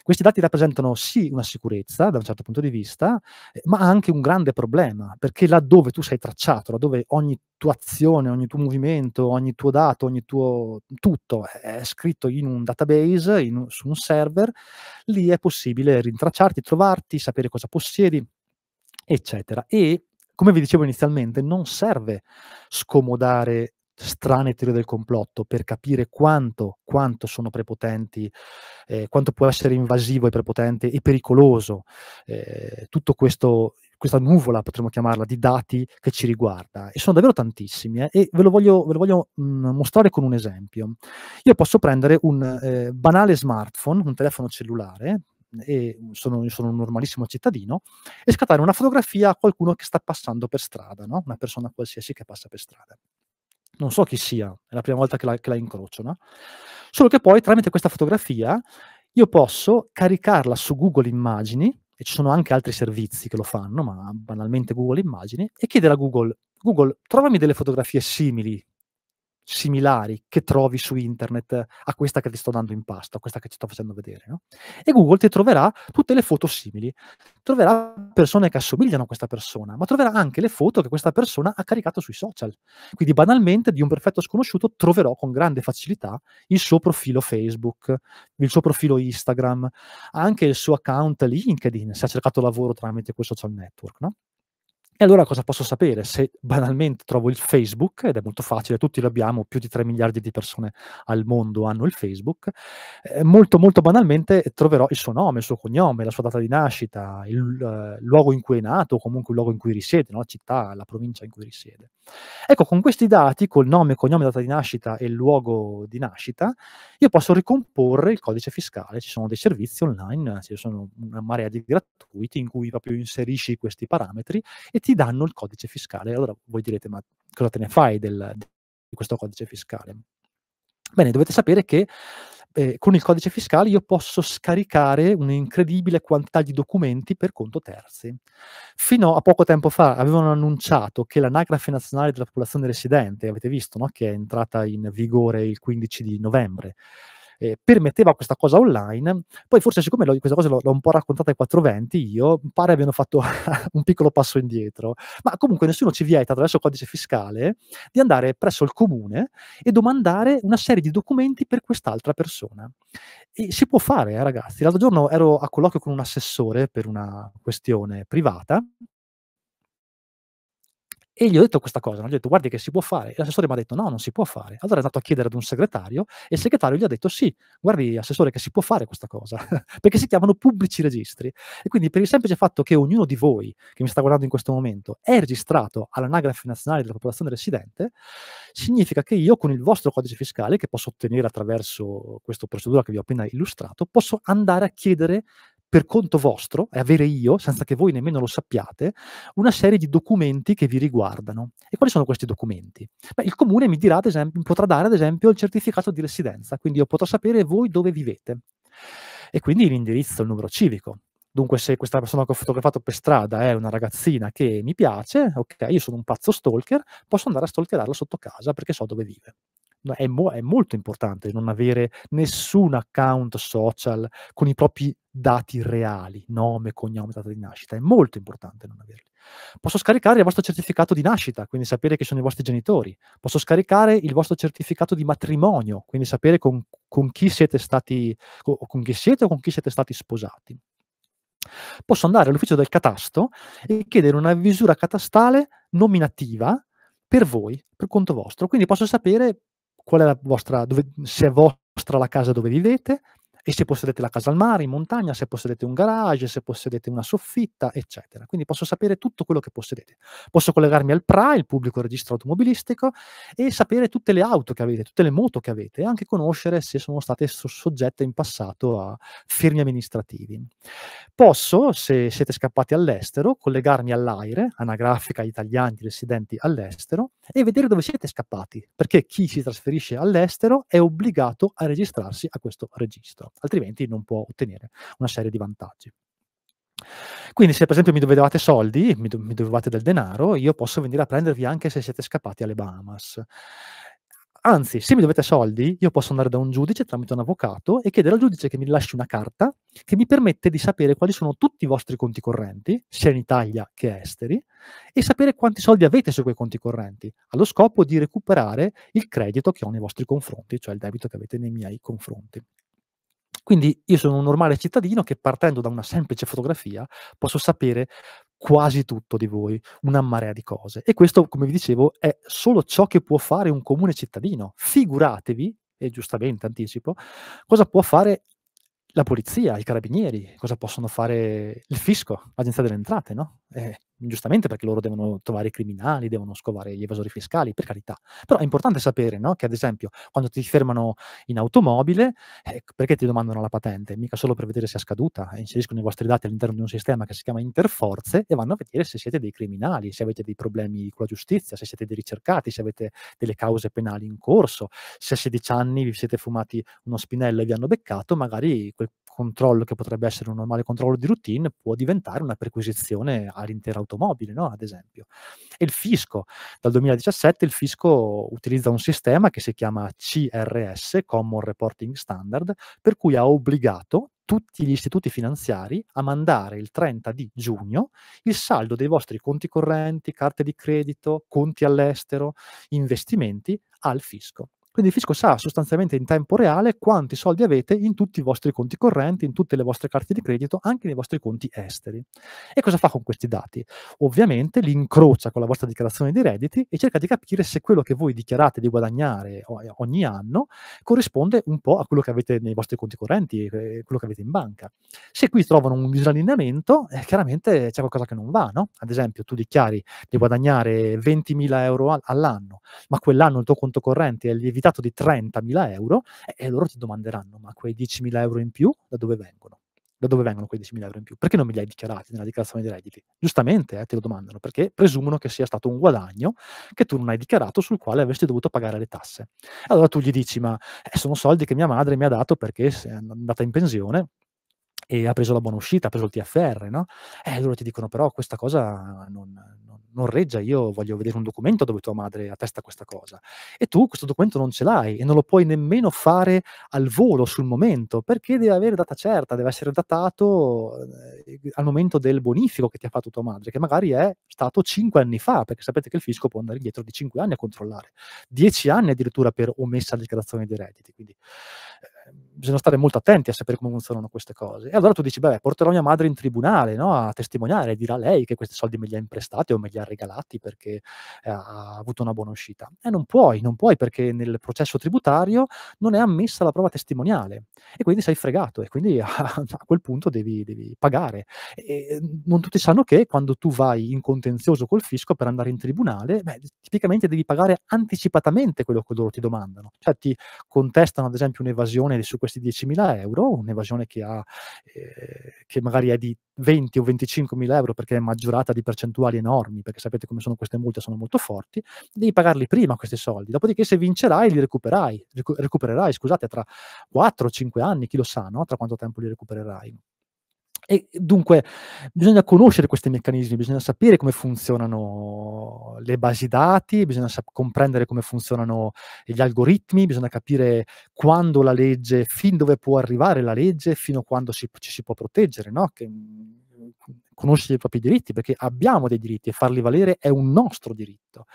Questi dati rappresentano sì una sicurezza da un certo punto di vista, eh, ma anche un grande problema, perché laddove tu sei tracciato, laddove ogni tua azione, ogni tuo movimento, ogni tuo dato, ogni tuo tutto è scritto in un database, in un, su un server, lì è possibile rintracciarti, trovarti, sapere cosa possiedi, eccetera. E come vi dicevo inizialmente, non serve scomodare strane teorie del complotto per capire quanto, quanto sono prepotenti, eh, quanto può essere invasivo e prepotente e pericoloso eh, tutto questo, questa nuvola, potremmo chiamarla, di dati che ci riguarda. E sono davvero tantissimi eh, e ve lo voglio, ve lo voglio mh, mm, mostrare con un esempio. Io posso prendere un eh, banale smartphone, un telefono cellulare, eh, e sono, sono, un normalissimo cittadino, e scattare una fotografia a qualcuno che sta passando per strada, no? una persona qualsiasi che passa per strada non so chi sia, è la prima volta che la, che la incrocio, no? Solo che poi tramite questa fotografia io posso caricarla su Google Immagini, e ci sono anche altri servizi che lo fanno, ma banalmente Google Immagini, e chiedere a Google, Google, trovami delle fotografie simili similari che trovi su internet a questa che ti sto dando in pasto, a questa che ti sto facendo vedere. No? E Google ti troverà tutte le foto simili, troverà persone che assomigliano a questa persona, ma troverà anche le foto che questa persona ha caricato sui social. Quindi banalmente di un perfetto sconosciuto troverò con grande facilità il suo profilo Facebook, il suo profilo Instagram, anche il suo account LinkedIn se ha cercato lavoro tramite quel social network. No? E allora cosa posso sapere? Se banalmente trovo il Facebook, ed è molto facile, tutti lo abbiamo, più di 3 miliardi di persone al mondo hanno il Facebook, eh, molto molto banalmente troverò il suo nome, il suo cognome, la sua data di nascita, il eh, luogo in cui è nato, o comunque il luogo in cui risiede, no? la città, la provincia in cui risiede. Ecco, con questi dati, col nome, cognome, data di nascita e il luogo di nascita, io posso ricomporre il codice fiscale, ci sono dei servizi online, ci sono una marea di gratuiti in cui proprio inserisci questi parametri e ti ti danno il codice fiscale. Allora voi direte, ma cosa te ne fai del, di questo codice fiscale? Bene, dovete sapere che eh, con il codice fiscale io posso scaricare un'incredibile quantità di documenti per conto terzi. Fino a poco tempo fa avevano annunciato che l'anagrafe nazionale della popolazione residente, avete visto no? che è entrata in vigore il 15 di novembre, eh, permetteva questa cosa online. Poi forse siccome l'ho, questa cosa l'ho, l'ho un po' raccontata ai 420, io pare abbiano fatto un piccolo passo indietro. Ma comunque nessuno ci vieta attraverso il codice fiscale di andare presso il comune e domandare una serie di documenti per quest'altra persona. E si può fare, eh, ragazzi. L'altro giorno ero a colloquio con un assessore per una questione privata e gli ho detto questa cosa, no? gli ho detto guardi che si può fare. E l'assessore mi ha detto no, non si può fare. Allora è andato a chiedere ad un segretario e il segretario gli ha detto sì, guardi assessore che si può fare questa cosa, perché si chiamano pubblici registri. E quindi per il semplice fatto che ognuno di voi che mi sta guardando in questo momento è registrato all'anagrafe nazionale della popolazione residente, significa che io con il vostro codice fiscale, che posso ottenere attraverso questa procedura che vi ho appena illustrato, posso andare a chiedere per conto vostro e avere io, senza che voi nemmeno lo sappiate, una serie di documenti che vi riguardano. E quali sono questi documenti? Beh, il comune mi dirà, ad esempio, potrà dare ad esempio il certificato di residenza, quindi io potrò sapere voi dove vivete. E quindi l'indirizzo, il numero civico. Dunque, se questa persona che ho fotografato per strada è una ragazzina che mi piace, ok, io sono un pazzo stalker, posso andare a stalkerarla sotto casa perché so dove vive è, mo- è, molto importante non avere nessun account social con i propri dati reali, nome, cognome, data di nascita. È molto importante non averli. Posso scaricare il vostro certificato di nascita, quindi sapere che sono i vostri genitori. Posso scaricare il vostro certificato di matrimonio, quindi sapere con, con chi siete stati, o con chi siete o con chi siete stati sposati. Posso andare all'ufficio del catasto e chiedere una visura catastale nominativa per voi, per conto vostro. Quindi posso sapere qual è la vostra, dove, se è vostra la casa dove vivete, e se possedete la casa al mare, in montagna, se possedete un garage, se possedete una soffitta, eccetera. Quindi posso sapere tutto quello che possedete. Posso collegarmi al PRA, il pubblico registro automobilistico, e sapere tutte le auto che avete, tutte le moto che avete, e anche conoscere se sono state soggette in passato a firmi amministrativi. Posso, se siete scappati all'estero, collegarmi all'AIRE, anagrafica italiani residenti all'estero, e vedere dove siete scappati, perché chi si trasferisce all'estero è obbligato a registrarsi a questo registro altrimenti non può ottenere una serie di vantaggi. Quindi se per esempio mi dovevate soldi, mi, do, mi dovevate del denaro, io posso venire a prendervi anche se siete scappati alle Bahamas. Anzi, se mi dovete soldi, io posso andare da un giudice tramite un avvocato e chiedere al giudice che mi lasci una carta che mi permette di sapere quali sono tutti i vostri conti correnti, sia in Italia che esteri, e sapere quanti soldi avete su quei conti correnti, allo scopo di recuperare il credito che ho nei vostri confronti, cioè il debito che avete nei miei confronti. Quindi io sono un normale cittadino che partendo da una semplice fotografia posso sapere quasi tutto di voi, una marea di cose. E questo, come vi dicevo, è solo ciò che può fare un comune cittadino. Figuratevi, e giustamente anticipo, cosa può fare la polizia, i carabinieri, cosa possono fare il fisco, l'agenzia delle entrate, no? Eh, giustamente perché loro devono trovare i criminali, devono scovare gli evasori fiscali, per carità. Però è importante sapere no? che, ad esempio, quando ti fermano in automobile, eh, perché ti domandano la patente? Mica solo per vedere se è scaduta, eh, inseriscono i vostri dati all'interno di un sistema che si chiama Interforze e vanno a vedere se siete dei criminali, se avete dei problemi con la giustizia, se siete dei ricercati, se avete delle cause penali in corso, se a 16 anni vi siete fumati uno spinello e vi hanno beccato, magari quel controllo che potrebbe essere un normale controllo di routine può diventare una perquisizione all'intera automobile, no? ad esempio. E il fisco, dal 2017 il fisco utilizza un sistema che si chiama CRS, Common Reporting Standard, per cui ha obbligato tutti gli istituti finanziari a mandare il 30 di giugno il saldo dei vostri conti correnti, carte di credito, conti all'estero, investimenti al fisco. Quindi il fisco sa sostanzialmente in tempo reale quanti soldi avete in tutti i vostri conti correnti, in tutte le vostre carte di credito, anche nei vostri conti esteri. E cosa fa con questi dati? Ovviamente li incrocia con la vostra dichiarazione di redditi e cerca di capire se quello che voi dichiarate di guadagnare eh, ogni anno corrisponde un po' a quello che avete nei vostri conti correnti e eh, quello che avete in banca. Se qui trovano un disallineamento, eh, chiaramente c'è qualcosa che non va, no? Ad esempio, tu dichiari di guadagnare 20.000 euro all'anno, ma quell'anno il tuo conto corrente è lievitato limitato di 30.000 euro e loro ti domanderanno ma quei 10.000 euro in più da dove vengono? da dove vengono quei 10.000 euro in più? Perché non me li hai dichiarati nella dichiarazione dei redditi? Giustamente eh, te lo domandano, perché presumono che sia stato un guadagno che tu non hai dichiarato sul quale avresti dovuto pagare le tasse. Allora tu gli dici, ma eh, sono soldi che mia madre mi ha dato perché è andata in pensione e ha preso la buona uscita, ha preso il TFR, no? E eh, loro ti dicono, però questa cosa non, non reggia, io voglio vedere un documento dove tua madre attesta questa cosa. E tu questo documento non ce l'hai e non lo puoi nemmeno fare al volo, sul momento, perché deve avere data certa, deve essere datato eh, al momento del bonifico che ti ha fatto tua madre, che magari è stato cinque anni fa, perché sapete che il fisco può andare indietro di cinque anni a controllare, dieci anni addirittura per omessa dichiarazione dei redditi. Quindi bisogna stare molto attenti a sapere come funzionano queste cose. E allora tu dici, beh, porterò mia madre in tribunale no? a testimoniare, dirà lei che questi soldi me li ha imprestati o me li ha regalati perché eh, ha avuto una buona uscita. E non puoi, non puoi perché nel processo tributario non è ammessa la prova testimoniale e quindi sei fregato e quindi a, a quel punto devi, devi pagare. E non tutti sanno che quando tu vai in contenzioso col fisco per andare in tribunale, beh, tipicamente devi pagare anticipatamente quello che loro ti domandano. Cioè ti contestano ad esempio un'evasione su questo questi 10.000 euro, un'evasione che, ha, eh, che magari è di 20 o 25.000 euro perché è maggiorata di percentuali enormi, perché sapete come sono queste multe, sono molto forti, devi pagarli prima questi soldi, dopodiché se vincerai li recuperai, recupererai, scusate, tra 4 o 5 anni, chi lo sa, no? tra quanto tempo li recupererai. E dunque bisogna conoscere questi meccanismi, bisogna sapere come funzionano le basi dati, bisogna sap- comprendere come funzionano gli algoritmi, bisogna capire quando la legge, fin dove può arrivare la legge, fino a quando si, ci si può proteggere, no? che, mhmm, conoscere i propri diritti, perché abbiamo dei diritti e farli valere è un nostro diritto.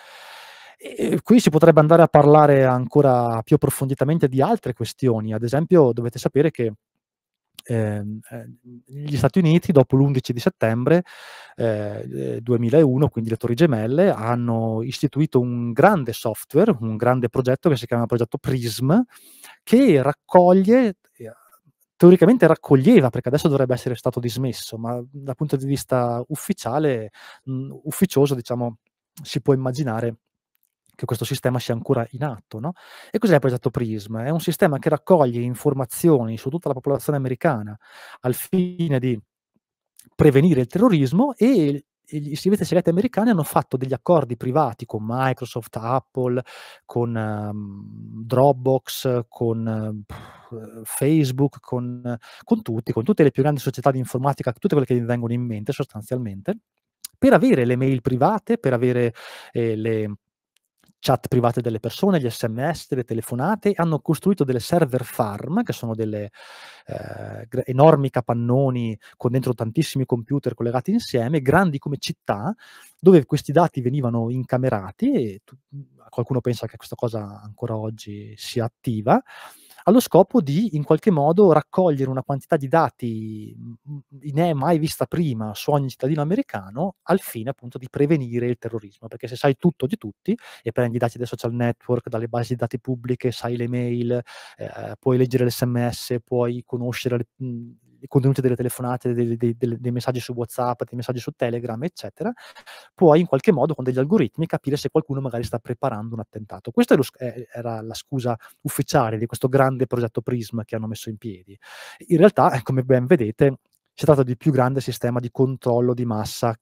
qui si potrebbe andare a parlare ancora più approfonditamente di altre questioni, ad esempio dovete sapere che eh, gli Stati Uniti dopo l'11 di settembre eh, 2001, eh, quindi le Torri Gemelle, hanno istituito un grande software, un grande progetto che si chiama progetto PRISM, che raccoglie eh, teoricamente raccoglieva, perché adesso dovrebbe essere stato dismesso, ma dal punto di vista ufficiale, mh, mm, ufficioso, diciamo, si può immaginare che questo sistema sia ancora in atto. No? E cos'è il progetto PRISM? È un sistema che raccoglie informazioni su tutta la popolazione americana al fine di prevenire il terrorismo e i servizi segreti americani hanno fatto degli accordi privati con Microsoft, Apple, con um, Dropbox, con uh, Facebook, con, con tutti, con tutte le più grandi società di informatica, tutte quelle che gli vengono in mente sostanzialmente, per avere le mail private, per avere eh, le, chat private delle persone, gli sms, le telefonate, hanno costruito delle server farm, che sono delle eh, enormi capannoni con dentro tantissimi computer collegati insieme, grandi come città, dove questi dati venivano incamerati, e tu, qualcuno pensa che questa cosa ancora oggi sia attiva, allo scopo di in qualche modo raccogliere una quantità di dati mm, mm, è mai vista prima su ogni cittadino americano al fine appunto di prevenire il terrorismo, perché se sai tutto di tutti e prendi i dati dai social network, dalle basi di dati pubbliche, sai le mail, eh, puoi leggere l'SMS, puoi conoscere le, mm, i contenuti delle telefonate, dei, dei, dei, dei, messaggi su WhatsApp, dei messaggi su Telegram, eccetera, puoi in qualche modo con degli algoritmi capire se qualcuno magari sta preparando un attentato. Questa lo, eh, era la scusa ufficiale di questo grande progetto Prism che hanno messo in piedi. In realtà, come ben vedete, si tratta di più grande sistema di controllo di massa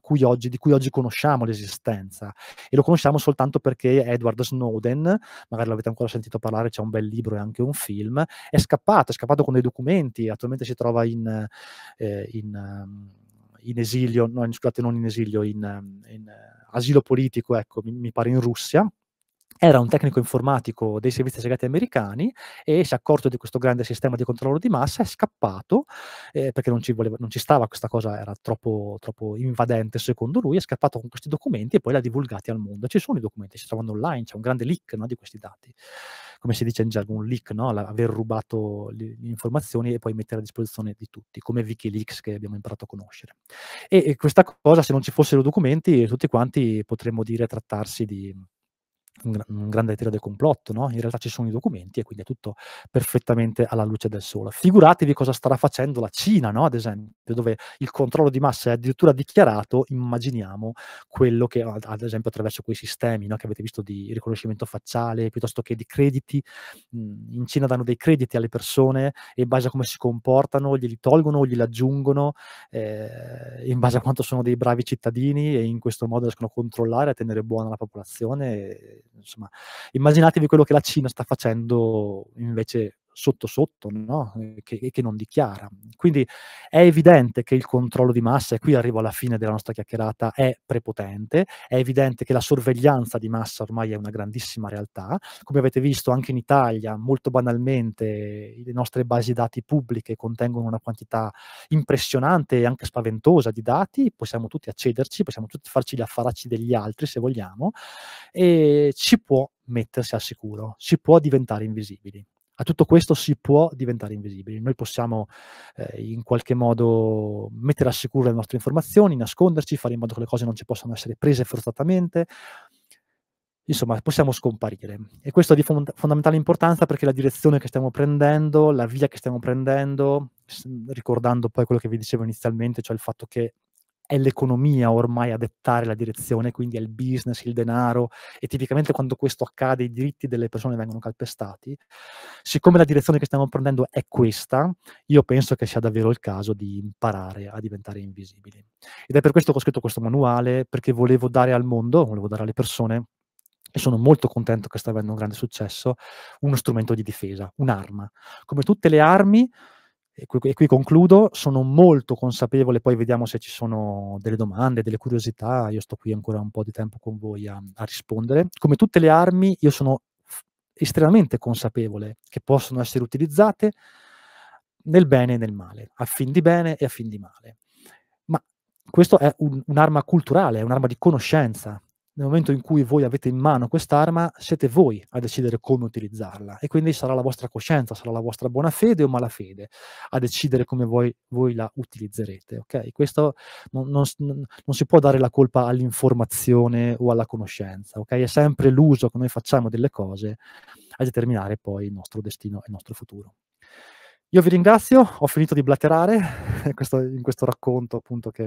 cui oggi, di cui oggi conosciamo l'esistenza e lo conosciamo soltanto perché Edward Snowden, magari l'avete ancora sentito parlare, c'è un bel libro e anche un film, è scappato, è scappato con dei documenti, attualmente si trova in, eh, in, ehm, in esilio, no, scusate non in esilio, in, ehm, in eh, asilo politico, ecco, mi, mi pare in Russia era un tecnico informatico dei servizi segreti americani e si è accorto di questo grande sistema di controllo di massa, è scappato eh, perché non ci, voleva, non ci, stava, questa cosa era troppo, troppo, invadente secondo lui, è scappato con questi documenti e poi li ha divulgati al mondo. Ci sono i documenti, si trovano online, c'è un grande leak no, di questi dati, come si dice in gergo, un leak, no? aver rubato le, le, informazioni e poi mettere a disposizione di tutti, come Wikileaks che abbiamo imparato a conoscere. E, e questa cosa, se non ci fossero documenti, tutti quanti potremmo dire trattarsi di un, un, grande teoria del complotto, no? In realtà ci sono i documenti e quindi è tutto perfettamente alla luce del sole. Figuratevi cosa starà facendo la Cina, no? Ad esempio, dove il controllo di massa è addirittura dichiarato, immaginiamo quello che, ad esempio, attraverso quei sistemi no? che avete visto di riconoscimento facciale, piuttosto che di crediti, mhmm, in Cina danno dei crediti alle persone e in base a come si comportano, glieli tolgono, o glieli aggiungono, eh, in base a quanto sono dei bravi cittadini e in questo modo riescono a controllare, a tenere buona la popolazione insomma, immaginatevi quello che la Cina sta facendo invece sotto sotto, no? che, che non dichiara. Quindi è evidente che il controllo di massa, e qui arrivo alla fine della nostra chiacchierata, è prepotente, è evidente che la sorveglianza di massa ormai è una grandissima realtà, come avete visto anche in Italia, molto banalmente le nostre basi dati pubbliche contengono una quantità impressionante e anche spaventosa di dati, possiamo tutti accederci, possiamo tutti farci gli affaracci degli altri se vogliamo, e ci può mettersi al sicuro, si può diventare invisibili a tutto questo si può diventare invisibili. Noi possiamo eh, in qualche modo mettere al sicuro le nostre informazioni, nasconderci, fare in modo che le cose non ci possano essere prese forzatamente. Insomma, possiamo scomparire. E questo è di fond- fondamentale importanza perché la direzione che stiamo prendendo, la via che stiamo prendendo, ricordando poi quello che vi dicevo inizialmente, cioè il fatto che è l'economia ormai a dettare la direzione, quindi è il business, il denaro, e tipicamente quando questo accade i diritti delle persone vengono calpestati. Siccome la direzione che stiamo prendendo è questa, io penso che sia davvero il caso di imparare a diventare invisibili. Ed è per questo che ho scritto questo manuale, perché volevo dare al mondo, volevo dare alle persone e sono molto contento che sta avendo un grande successo, uno strumento di difesa, un'arma. Come tutte le armi, e qui, e qui concludo, sono molto consapevole, poi vediamo se ci sono delle domande, delle curiosità, io sto qui ancora un po' di tempo con voi a, a rispondere. Come tutte le armi, io sono estremamente consapevole che possono essere utilizzate nel bene e nel male, a fin di bene e a fin di male. Ma questo è un, un'arma culturale, è un'arma di conoscenza, nel momento in cui voi avete in mano quest'arma, siete voi a decidere come utilizzarla e quindi sarà la vostra coscienza, sarà la vostra buona fede o malafede a decidere come voi, voi la utilizzerete. Okay? Questo non, non, non, si può dare la colpa all'informazione o alla conoscenza, okay? è sempre l'uso che noi facciamo delle cose a determinare poi il nostro destino e il nostro futuro. Io vi ringrazio, ho finito di blatterare in questo racconto appunto che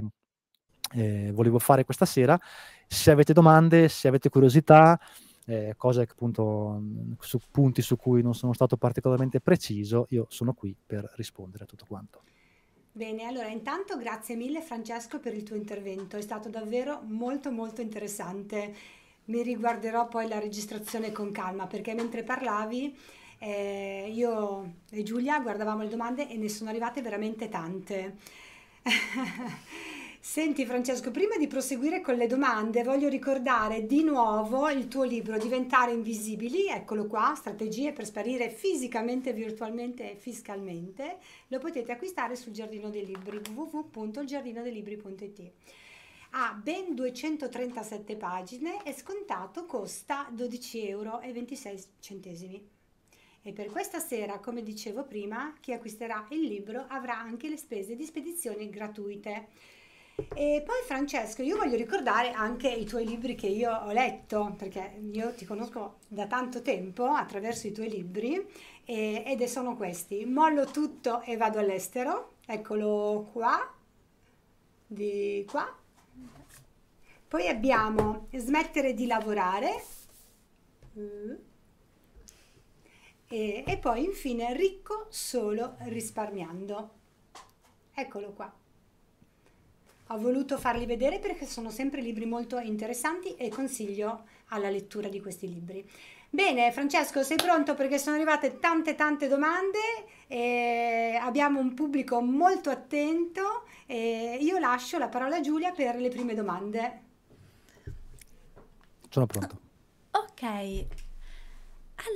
eh, volevo fare questa sera. Se avete domande, se avete curiosità, eh, cose che appunto mm, su punti su cui non sono stato particolarmente preciso, io sono qui per rispondere a tutto quanto. Bene, allora intanto grazie mille Francesco per il tuo intervento, è stato davvero molto molto interessante. Mi riguarderò poi la registrazione con calma perché mentre parlavi eh, io e Giulia guardavamo le domande e ne sono arrivate veramente tante. Senti Francesco, prima di proseguire con le domande, voglio ricordare di nuovo il tuo libro Diventare invisibili, eccolo qua, strategie per sparire fisicamente, virtualmente e fiscalmente. Lo potete acquistare sul Giardino dei Libri www.giardinodelibri.it. Ha ben 237 pagine e scontato costa 12,26 euro. E per questa sera, come dicevo prima, chi acquisterà il libro avrà anche le spese di spedizione gratuite. E poi Francesco, io voglio ricordare anche i tuoi libri che io ho letto, perché io ti conosco da tanto tempo attraverso i tuoi libri e, ed sono questi. Mollo tutto e vado all'estero, eccolo qua, di qua. Poi abbiamo smettere di lavorare. Mm. E, e poi infine ricco solo risparmiando. Eccolo qua ho voluto farli vedere perché sono sempre libri molto interessanti e consiglio alla lettura di questi libri. Bene, Francesco, sei pronto perché sono arrivate tante tante domande e abbiamo un pubblico molto attento e io lascio la parola a Giulia per le prime domande. Sono pronto. Ok.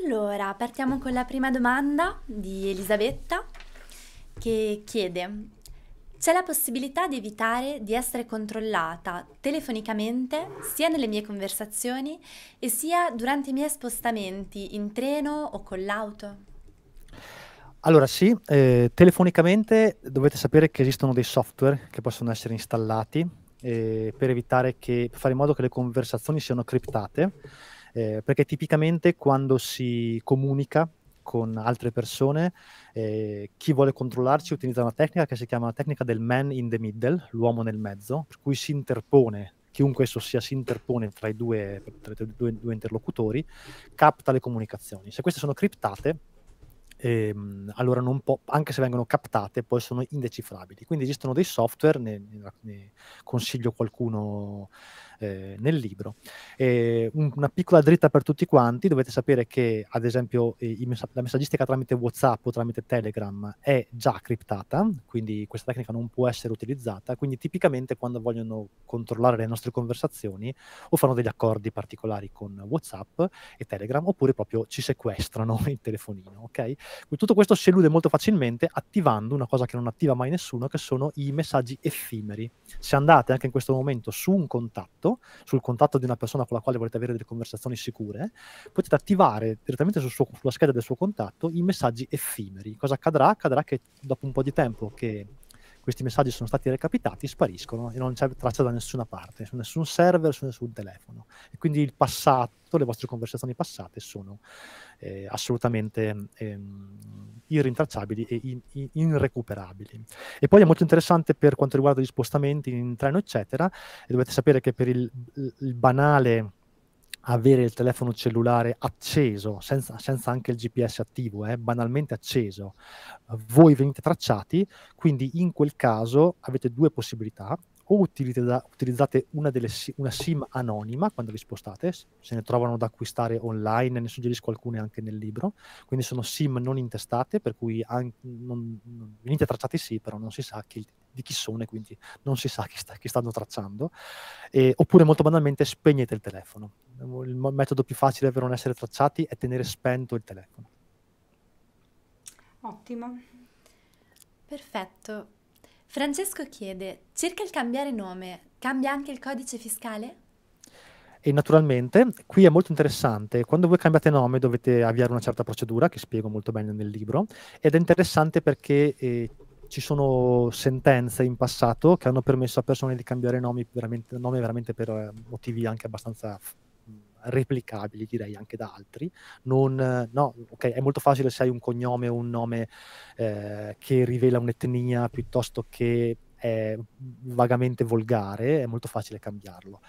Allora, partiamo con la prima domanda di Elisabetta che chiede c'è la possibilità di evitare di essere controllata telefonicamente sia nelle mie conversazioni e sia durante i miei spostamenti in treno o con l'auto. Allora sì, eh, telefonicamente dovete sapere che esistono dei software che possono essere installati eh, per evitare che, per fare in modo che le conversazioni siano criptate, eh, perché tipicamente quando si comunica con altre persone. Eh, chi vuole controllarci utilizza una tecnica che si chiama la tecnica del man in the middle, l'uomo nel mezzo, per cui si interpone chiunque esso sia si interpone tra i, due, tra i due, due, interlocutori, capta le comunicazioni. Se queste sono criptate, ehm, allora po- anche se vengono captate, poi sono indecifrabili. Quindi esistono dei software, ne, ne consiglio qualcuno eh, nel libro. E una piccola dritta per tutti quanti, dovete sapere che ad esempio eh, messa- la messaggistica tramite Whatsapp o tramite Telegram è già criptata, quindi questa tecnica non può essere utilizzata, quindi tipicamente quando vogliono controllare le nostre conversazioni o fanno degli accordi particolari con Whatsapp e Telegram oppure proprio ci sequestrano il telefonino, ok? Quindi tutto questo si elude molto facilmente attivando una cosa che non attiva mai nessuno che sono i messaggi effimeri. Se andate anche in questo momento su un contatto contatto, sul contatto di una persona con la quale volete avere delle conversazioni sicure, potete attivare direttamente sul suo, sulla scheda del suo contatto i messaggi effimeri. Cosa accadrà? Accadrà che dopo un po' di tempo che questi messaggi sono stati recapitati, spariscono e non c'è traccia da nessuna parte, su nessun server, su nessun telefono. E quindi il passato, le vostre conversazioni passate sono eh, assolutamente ehm, irrintracciabili e in, in, irrecuperabili. E poi è molto interessante per quanto riguarda gli spostamenti in treno, eccetera, e dovete sapere che per il, il banale avere il telefono cellulare acceso, senza, senza anche il GPS attivo, eh, banalmente acceso, voi venite tracciati, quindi in quel caso avete due possibilità, o utilizzate, una, delle, una, SIM anonima quando vi spostate, se ne trovano da acquistare online, ne suggerisco alcune anche nel libro, quindi sono SIM non intestate, per cui anche, non, non, venite tracciati sì, però non si sa chi, di chi sono, quindi non si sa chi, sta, chi stanno tracciando, e, oppure molto banalmente spegnete il telefono. Il metodo più facile per non essere tracciati è tenere spento il telefono. Ottimo. Perfetto, Francesco chiede, circa il cambiare nome, cambia anche il codice fiscale? E naturalmente, qui è molto interessante, quando voi cambiate nome dovete avviare una certa procedura, che spiego molto bene nel libro, ed è interessante perché eh, ci sono sentenze in passato che hanno permesso a persone di cambiare nomi veramente, nome veramente per eh, motivi anche abbastanza replicabili direi anche da altri. Non, no, okay, è molto facile se hai un cognome o un nome eh, che rivela un'etnia piuttosto che è vagamente volgare, è molto facile cambiarlo,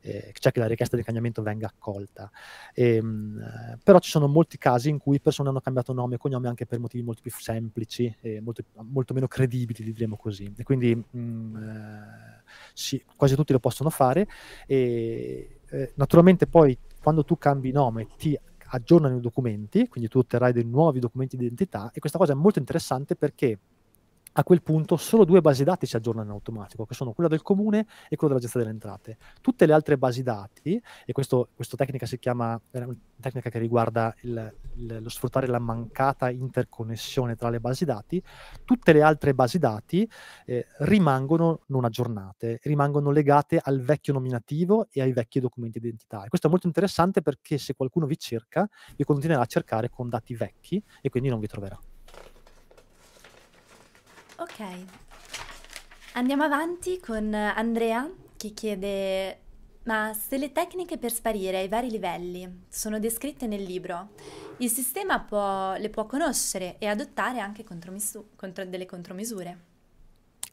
eh, cioè che la richiesta di cambiamento venga accolta. E, ehm, però ci sono molti casi in cui persone hanno cambiato nome e cognome anche per motivi molto più semplici, molto, molto, meno credibili, diremmo così. E quindi mh, mm, eh, sì, quasi tutti lo possono fare. E, eh, naturalmente poi quando tu cambi nome ti aggiornano i documenti, quindi tu otterrai dei nuovi documenti di identità e questa cosa è molto interessante perché a quel punto solo due basi dati si aggiornano in automatico, che sono quella del comune e quella dell'agenzia delle entrate. Tutte le altre basi dati, e questo, questa tecnica si chiama, è una tecnica che riguarda il, il, lo sfruttare la mancata interconnessione tra le basi dati, tutte le altre basi dati eh, rimangono non aggiornate, rimangono legate al vecchio nominativo e ai vecchi documenti di identità. E questo è molto interessante perché se qualcuno vi cerca, vi continuerà a cercare con dati vecchi e quindi non vi troverà. Ok, andiamo avanti con Andrea che chiede ma se le tecniche per sparire ai vari livelli sono descritte nel libro, il sistema può, le può conoscere e adottare anche contromisu- contro delle contromisure?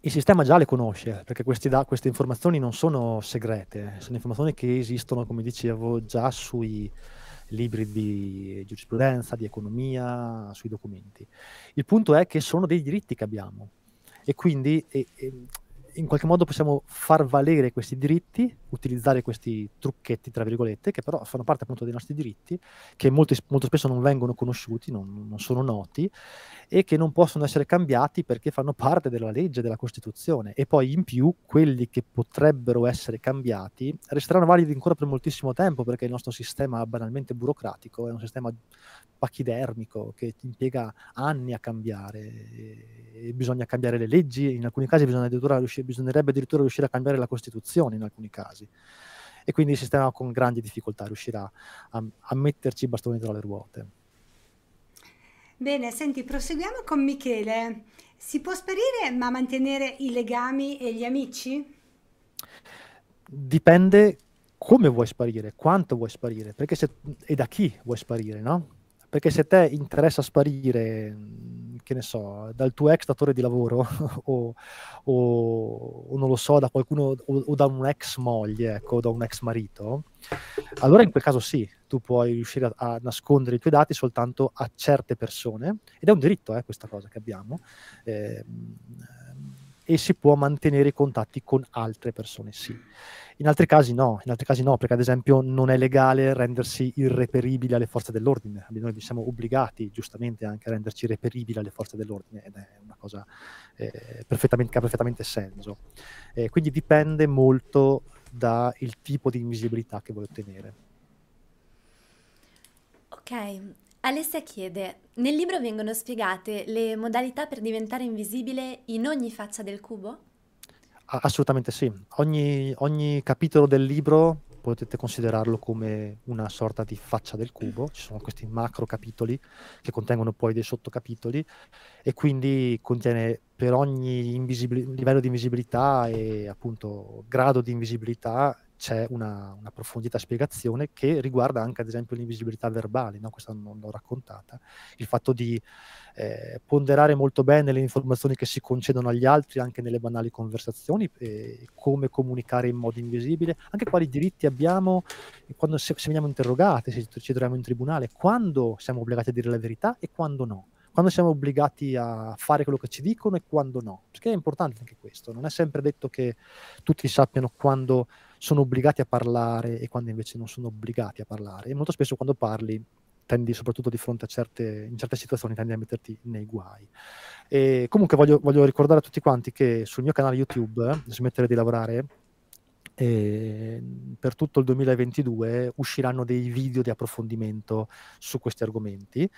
Il sistema già le conosce, perché da- queste informazioni non sono segrete, sono informazioni che esistono, come dicevo, già sui libri di giurisprudenza, di economia, sui documenti. Il punto è che sono dei diritti che abbiamo, e quindi e, e in qualche modo possiamo far valere questi diritti, utilizzare questi trucchetti, tra virgolette, che però fanno parte appunto dei nostri diritti, che molto, molto spesso non vengono conosciuti, non, non, sono noti e che non possono essere cambiati perché fanno parte della legge, della Costituzione. E poi in più quelli che potrebbero essere cambiati resteranno validi ancora per moltissimo tempo perché il nostro sistema banalmente burocratico è un sistema pachidermico che impiega anni a cambiare e bisogna cambiare le leggi, in alcuni casi addirittura riuscire, bisognerebbe addirittura riuscire a cambiare la Costituzione in alcuni casi. E quindi il sistema con grandi difficoltà riuscirà a, a metterci i bastoni tra le ruote. Bene, senti, proseguiamo con Michele. Si può sparire ma mantenere i legami e gli amici? Dipende come vuoi sparire, quanto vuoi sparire, perché se, e da chi vuoi sparire, no? Perché se a te interessa sparire, che ne so, dal tuo ex datore di lavoro o, o, o, non lo so, da qualcuno o, o da un'ex moglie, ecco, da un ex marito, allora in quel caso sì, tu puoi riuscire a, a, nascondere i tuoi dati soltanto a certe persone ed è un diritto eh, questa cosa che abbiamo. Eh, e si può mantenere i contatti con altre persone, sì. In altri casi no, in altri casi no, perché ad esempio non è legale rendersi irreperibili alle forze dell'ordine, noi siamo obbligati giustamente anche a renderci reperibili alle forze dell'ordine ed è una cosa eh, perfettamente, che ha perfettamente senso. Eh, quindi dipende molto dal tipo di invisibilità che vuoi ottenere. Ok, Alessia chiede, nel libro vengono spiegate le modalità per diventare invisibile in ogni faccia del cubo? assolutamente sì, ogni, ogni capitolo del libro potete considerarlo come una sorta di faccia del cubo, ci sono questi macro capitoli che contengono poi dei sottocapitoli e quindi contiene per ogni invisibili- livello di invisibilità e appunto grado di invisibilità c'è una, una, approfondita spiegazione che riguarda anche ad esempio l'invisibilità verbale, no? questa non l'ho raccontata, il fatto di eh, ponderare molto bene le informazioni che si concedono agli altri anche nelle banali conversazioni, eh, come comunicare in modo invisibile, anche quali diritti abbiamo quando se, se veniamo interrogati, se ci troviamo in tribunale, quando siamo obbligati a dire la verità e quando no quando siamo obbligati a fare quello che ci dicono e quando no, perché è importante anche questo, non è sempre detto che tutti sappiano quando sono obbligati a parlare e quando invece non sono obbligati a parlare. E molto spesso quando parli tendi soprattutto di fronte a certe, in certe situazioni tendi a metterti nei guai. E comunque voglio, voglio, ricordare a tutti quanti che sul mio canale YouTube, smettere di lavorare, eh, per tutto il 2022 usciranno dei video di approfondimento su questi argomenti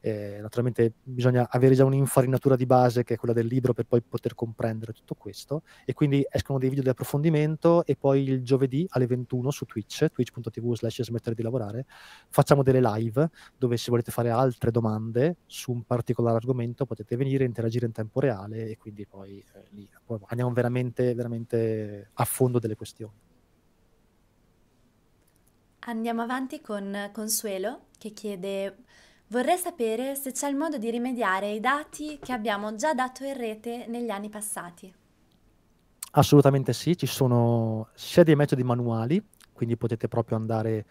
eh, naturalmente bisogna avere già un'infarinatura di base che è quella del libro per poi poter comprendere tutto questo e quindi escono dei video di approfondimento e poi il giovedì alle 21 su Twitch, twitch.tv slash smettere di lavorare, facciamo delle live dove se volete fare altre domande su un particolare argomento potete venire, interagire in tempo reale e quindi poi eh, lì poi andiamo veramente, veramente a fondo delle questioni. Andiamo avanti con Consuelo che chiede Vorrei sapere se c'è il modo di rimediare i dati che abbiamo già dato in rete negli anni passati. Assolutamente sì, ci sono sia dei metodi manuali, quindi potete proprio andare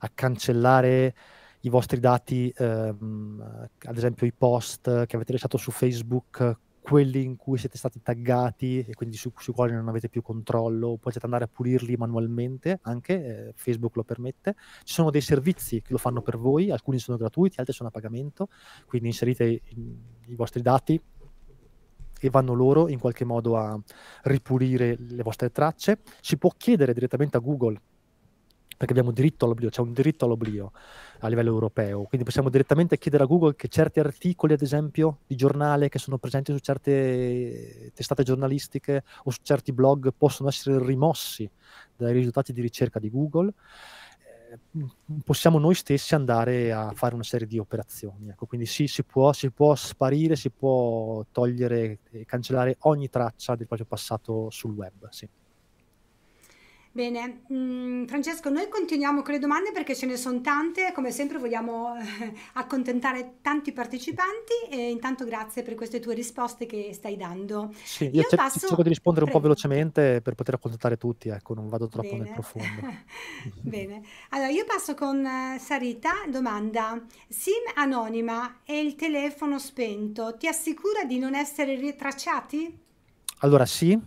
a cancellare i vostri dati, ehm, ad esempio i post che avete lasciato su Facebook quelli in cui siete stati taggati e quindi su, sui quali non avete più controllo, potete andare a pulirli manualmente, anche eh, Facebook lo permette. Ci sono dei servizi che lo fanno per voi, alcuni sono gratuiti, altri sono a pagamento, quindi inserite i, i vostri dati e vanno loro in qualche modo a ripulire le vostre tracce. Si può chiedere direttamente a Google perché abbiamo diritto all'oblio, c'è un diritto all'oblio a livello europeo, quindi possiamo direttamente chiedere a Google che certi articoli, ad esempio, di giornale che sono presenti su certe testate giornalistiche o su certi blog possono essere rimossi dai risultati di ricerca di Google. Eh, possiamo noi stessi andare a fare una serie di operazioni. Ecco, quindi sì, si può, si può sparire, si può togliere e cancellare ogni traccia del proprio passato sul web. Sì. Bene, mm, Francesco, noi continuiamo con le domande perché ce ne sono tante, come sempre vogliamo eh, accontentare tanti partecipanti e intanto grazie per queste tue risposte che stai dando. Sì, io, io passo... cerco di rispondere Prego. un po' velocemente per poter accontentare tutti, ecco, non vado troppo Bene. nel profondo. Bene, allora io passo con eh, Sarita, domanda, SIM anonima e il telefono spento, ti assicura di non essere ritracciati? Allora sì,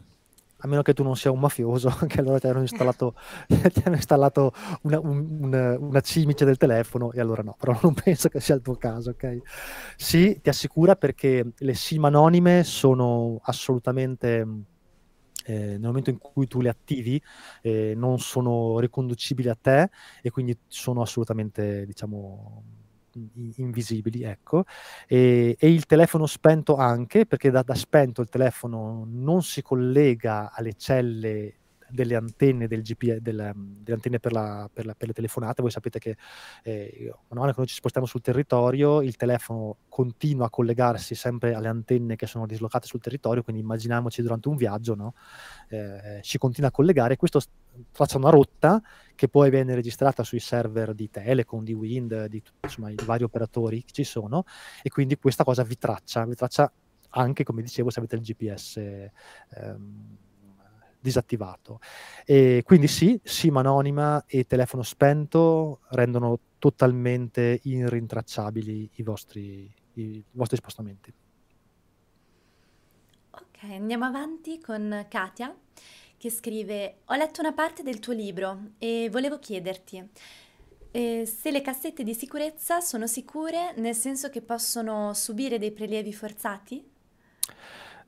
a meno che tu non sia un mafioso, che allora ti hanno installato, ti hanno installato una, un, una, una, cimice del telefono e allora no, però non penso che sia il tuo caso, ok? Sì, ti assicura perché le SIM anonime sono assolutamente... Mm, eh, nel momento in cui tu le attivi eh, non sono riconducibili a te e quindi sono assolutamente diciamo invisibili, ecco, e, e, il telefono spento anche, perché da, da spento il telefono non si collega alle celle delle antenne del GPS, delle, mm, delle antenne per, la, per, la, per, le telefonate. Voi sapete che eh, man mano che noi ci spostiamo sul territorio, il telefono continua a collegarsi sempre alle antenne che sono dislocate sul territorio, quindi immaginiamoci durante un viaggio, no? eh, si eh, continua a collegare e questo traccia una rotta che poi viene registrata sui server di Telecom, di Wind, di insomma, i vari operatori che ci sono e quindi questa cosa vi traccia, vi traccia anche come dicevo se avete il GPS. Ehm, disattivato. E quindi sì, SIM anonima e telefono spento rendono totalmente irrintracciabili i vostri, i vostri spostamenti. Ok, andiamo avanti con Katia che scrive Ho letto una parte del tuo libro e volevo chiederti eh, se le cassette di sicurezza sono sicure nel senso che possono subire dei prelievi forzati?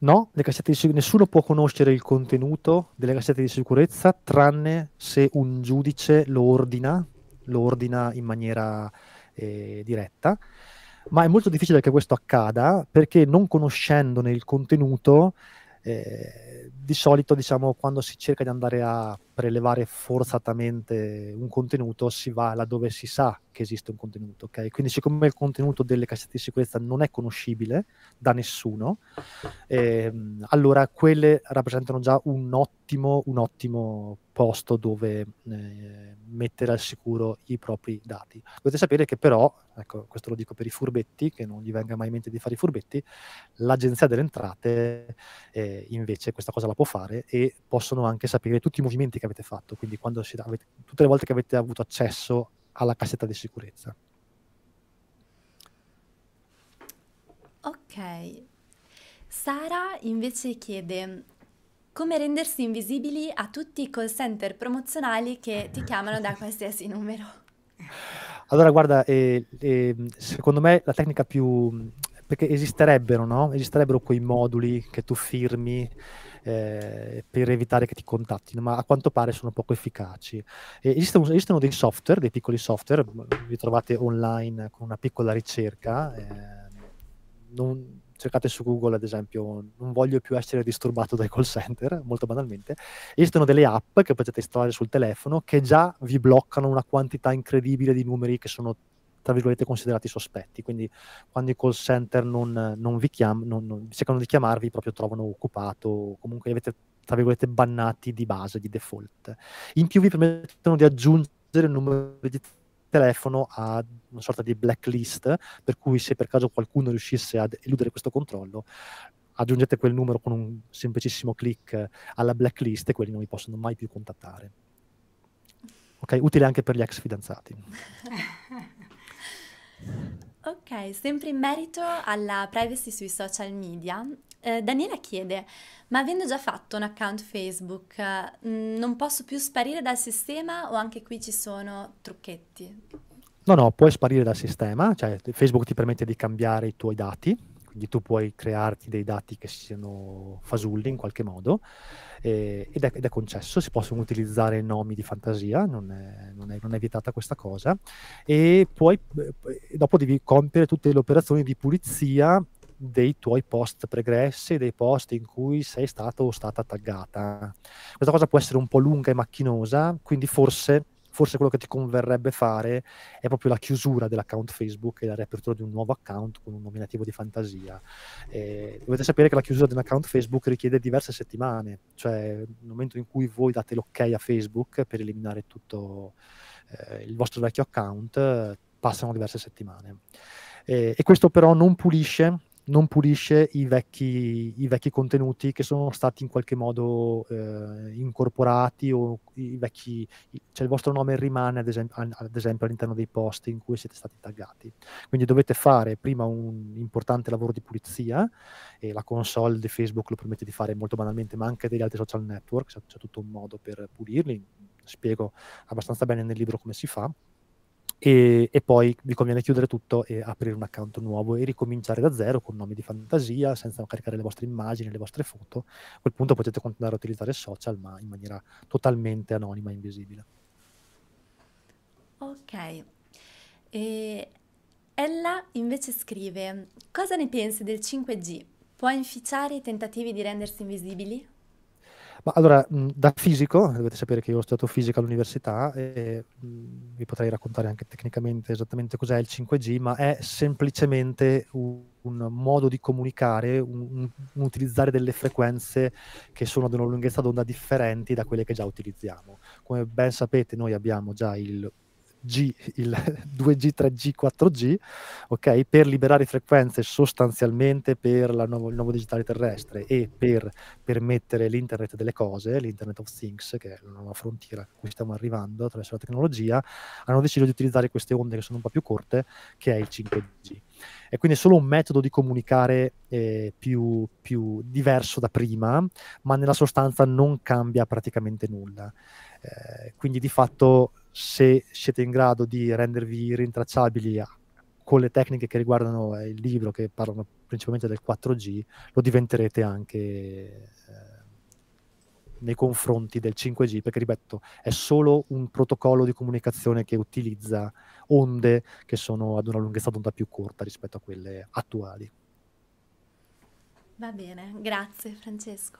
No, sic- nessuno può conoscere il contenuto delle cassette di sicurezza tranne se un giudice lo ordina, lo ordina in maniera eh, diretta. Ma è molto difficile che questo accada perché non conoscendone il contenuto, eh, di solito diciamo quando si cerca di andare a prelevare forzatamente un contenuto, si va laddove si sa che esiste un contenuto. Okay? Quindi, siccome il contenuto delle cassette di sicurezza non è conoscibile da nessuno, ehm, allora quelle rappresentano già un ottimo, un ottimo posto dove eh, mettere al sicuro i propri dati. Dovete sapere che, però, ecco, questo lo dico per i furbetti, che non gli venga mai in mente di fare i furbetti, l'agenzia delle entrate eh, invece questa cosa la può fare e possono anche sapere tutti i movimenti che avete fatto, quindi siete, avete, tutte le volte che avete avuto accesso alla cassetta di sicurezza. Ok. Sara invece chiede come rendersi invisibili a tutti i call center promozionali che ti chiamano da qualsiasi numero. Allora, guarda, eh, eh, secondo me la tecnica più... perché esisterebbero, no? Esisterebbero quei moduli che tu firmi eh, per evitare che ti contattino, ma a quanto pare sono poco efficaci. esistono, esistono, dei software, dei piccoli software, li mm, trovate online con una piccola ricerca. Eh, non, cercate su Google ad esempio non voglio più essere disturbato dai call center, molto banalmente, esistono delle app che potete installare sul telefono che già vi bloccano una quantità incredibile di numeri che sono tra virgolette considerati sospetti, quindi quando i call center non, non vi chiamano, non, cercano di chiamarvi proprio trovano occupato comunque li avete tra virgolette bannati di base, di default. In più vi permettono di aggiungere il numero di telefono a una sorta di blacklist, per cui se per caso qualcuno riuscisse ad eludere questo controllo, aggiungete quel numero con un semplicissimo click alla blacklist e quelli non vi possono mai più contattare. Ok, utile anche per gli ex fidanzati. sempre in merito alla privacy sui social media, eh, Daniela chiede, ma avendo già fatto un account Facebook, eh, non posso più sparire dal sistema o anche qui ci sono trucchetti? No, no, puoi sparire dal sistema, cioè Facebook ti permette di cambiare i tuoi dati, quindi tu puoi crearti dei dati che siano fasulli in qualche modo eh, ed, è, ed, è, concesso, si possono utilizzare nomi di fantasia, non è, non è, non è vietata questa cosa, e poi eh, dopo devi compiere tutte le operazioni di pulizia dei tuoi post pregressi, dei post in cui sei stato o stata taggata. Questa cosa può essere un po' lunga e macchinosa, quindi forse forse quello che ti converrebbe fare è proprio la chiusura dell'account Facebook e la riapertura di un nuovo account con un nominativo di fantasia. Eh, dovete sapere che la chiusura di un account Facebook richiede diverse settimane, cioè il momento in cui voi date l'ok a Facebook per eliminare tutto eh, il vostro vecchio account, passano diverse settimane. Eh, e questo però non pulisce non pulisce i vecchi, i vecchi, contenuti che sono stati in qualche modo eh, incorporati o i vecchi, cioè il vostro nome rimane ad esempio, ad esempio, all'interno dei post in cui siete stati taggati. Quindi dovete fare prima un importante lavoro di pulizia e la console di Facebook lo permette di fare molto banalmente, ma anche degli altri social network, c'è tutto un modo per pulirli, spiego abbastanza bene nel libro come si fa e, e, poi vi conviene chiudere tutto e aprire un account nuovo e ricominciare da zero con nomi di fantasia, senza caricare le vostre immagini, le vostre foto. A quel punto potete continuare a utilizzare social, ma in maniera totalmente anonima e invisibile. Ok. E Ella invece scrive: Cosa ne pensi del 5G? Può inficiare i tentativi di rendersi invisibili? Ma allora, da fisico, dovete sapere che io ho studiato fisica all'università e vi potrei raccontare anche tecnicamente esattamente cos'è il 5G, ma è semplicemente un, un modo di comunicare, un, un, utilizzare delle frequenze che sono ad una lunghezza d'onda differenti da quelle che già utilizziamo. Come ben sapete, noi abbiamo già il G, il 2G, 3G, 4G, okay, per liberare frequenze sostanzialmente per nuovo, il nuovo digitale terrestre e per permettere l'internet delle cose, l'internet of things, che è la nuova frontiera a cui stiamo arrivando attraverso la tecnologia, hanno deciso di utilizzare queste onde che sono un po' più corte, che è il 5G. E quindi è solo un metodo di comunicare eh, più, più diverso da prima, ma nella sostanza non cambia praticamente nulla. Eh, quindi di fatto se siete in grado di rendervi rintracciabili a, ah, con le tecniche che riguardano eh, il libro, che parlano principalmente del 4G, lo diventerete anche eh, nei confronti del 5G, perché ripeto, è solo un protocollo di comunicazione che utilizza onde che sono ad una lunghezza d'onda più corta rispetto a quelle attuali. Va bene, grazie Francesco.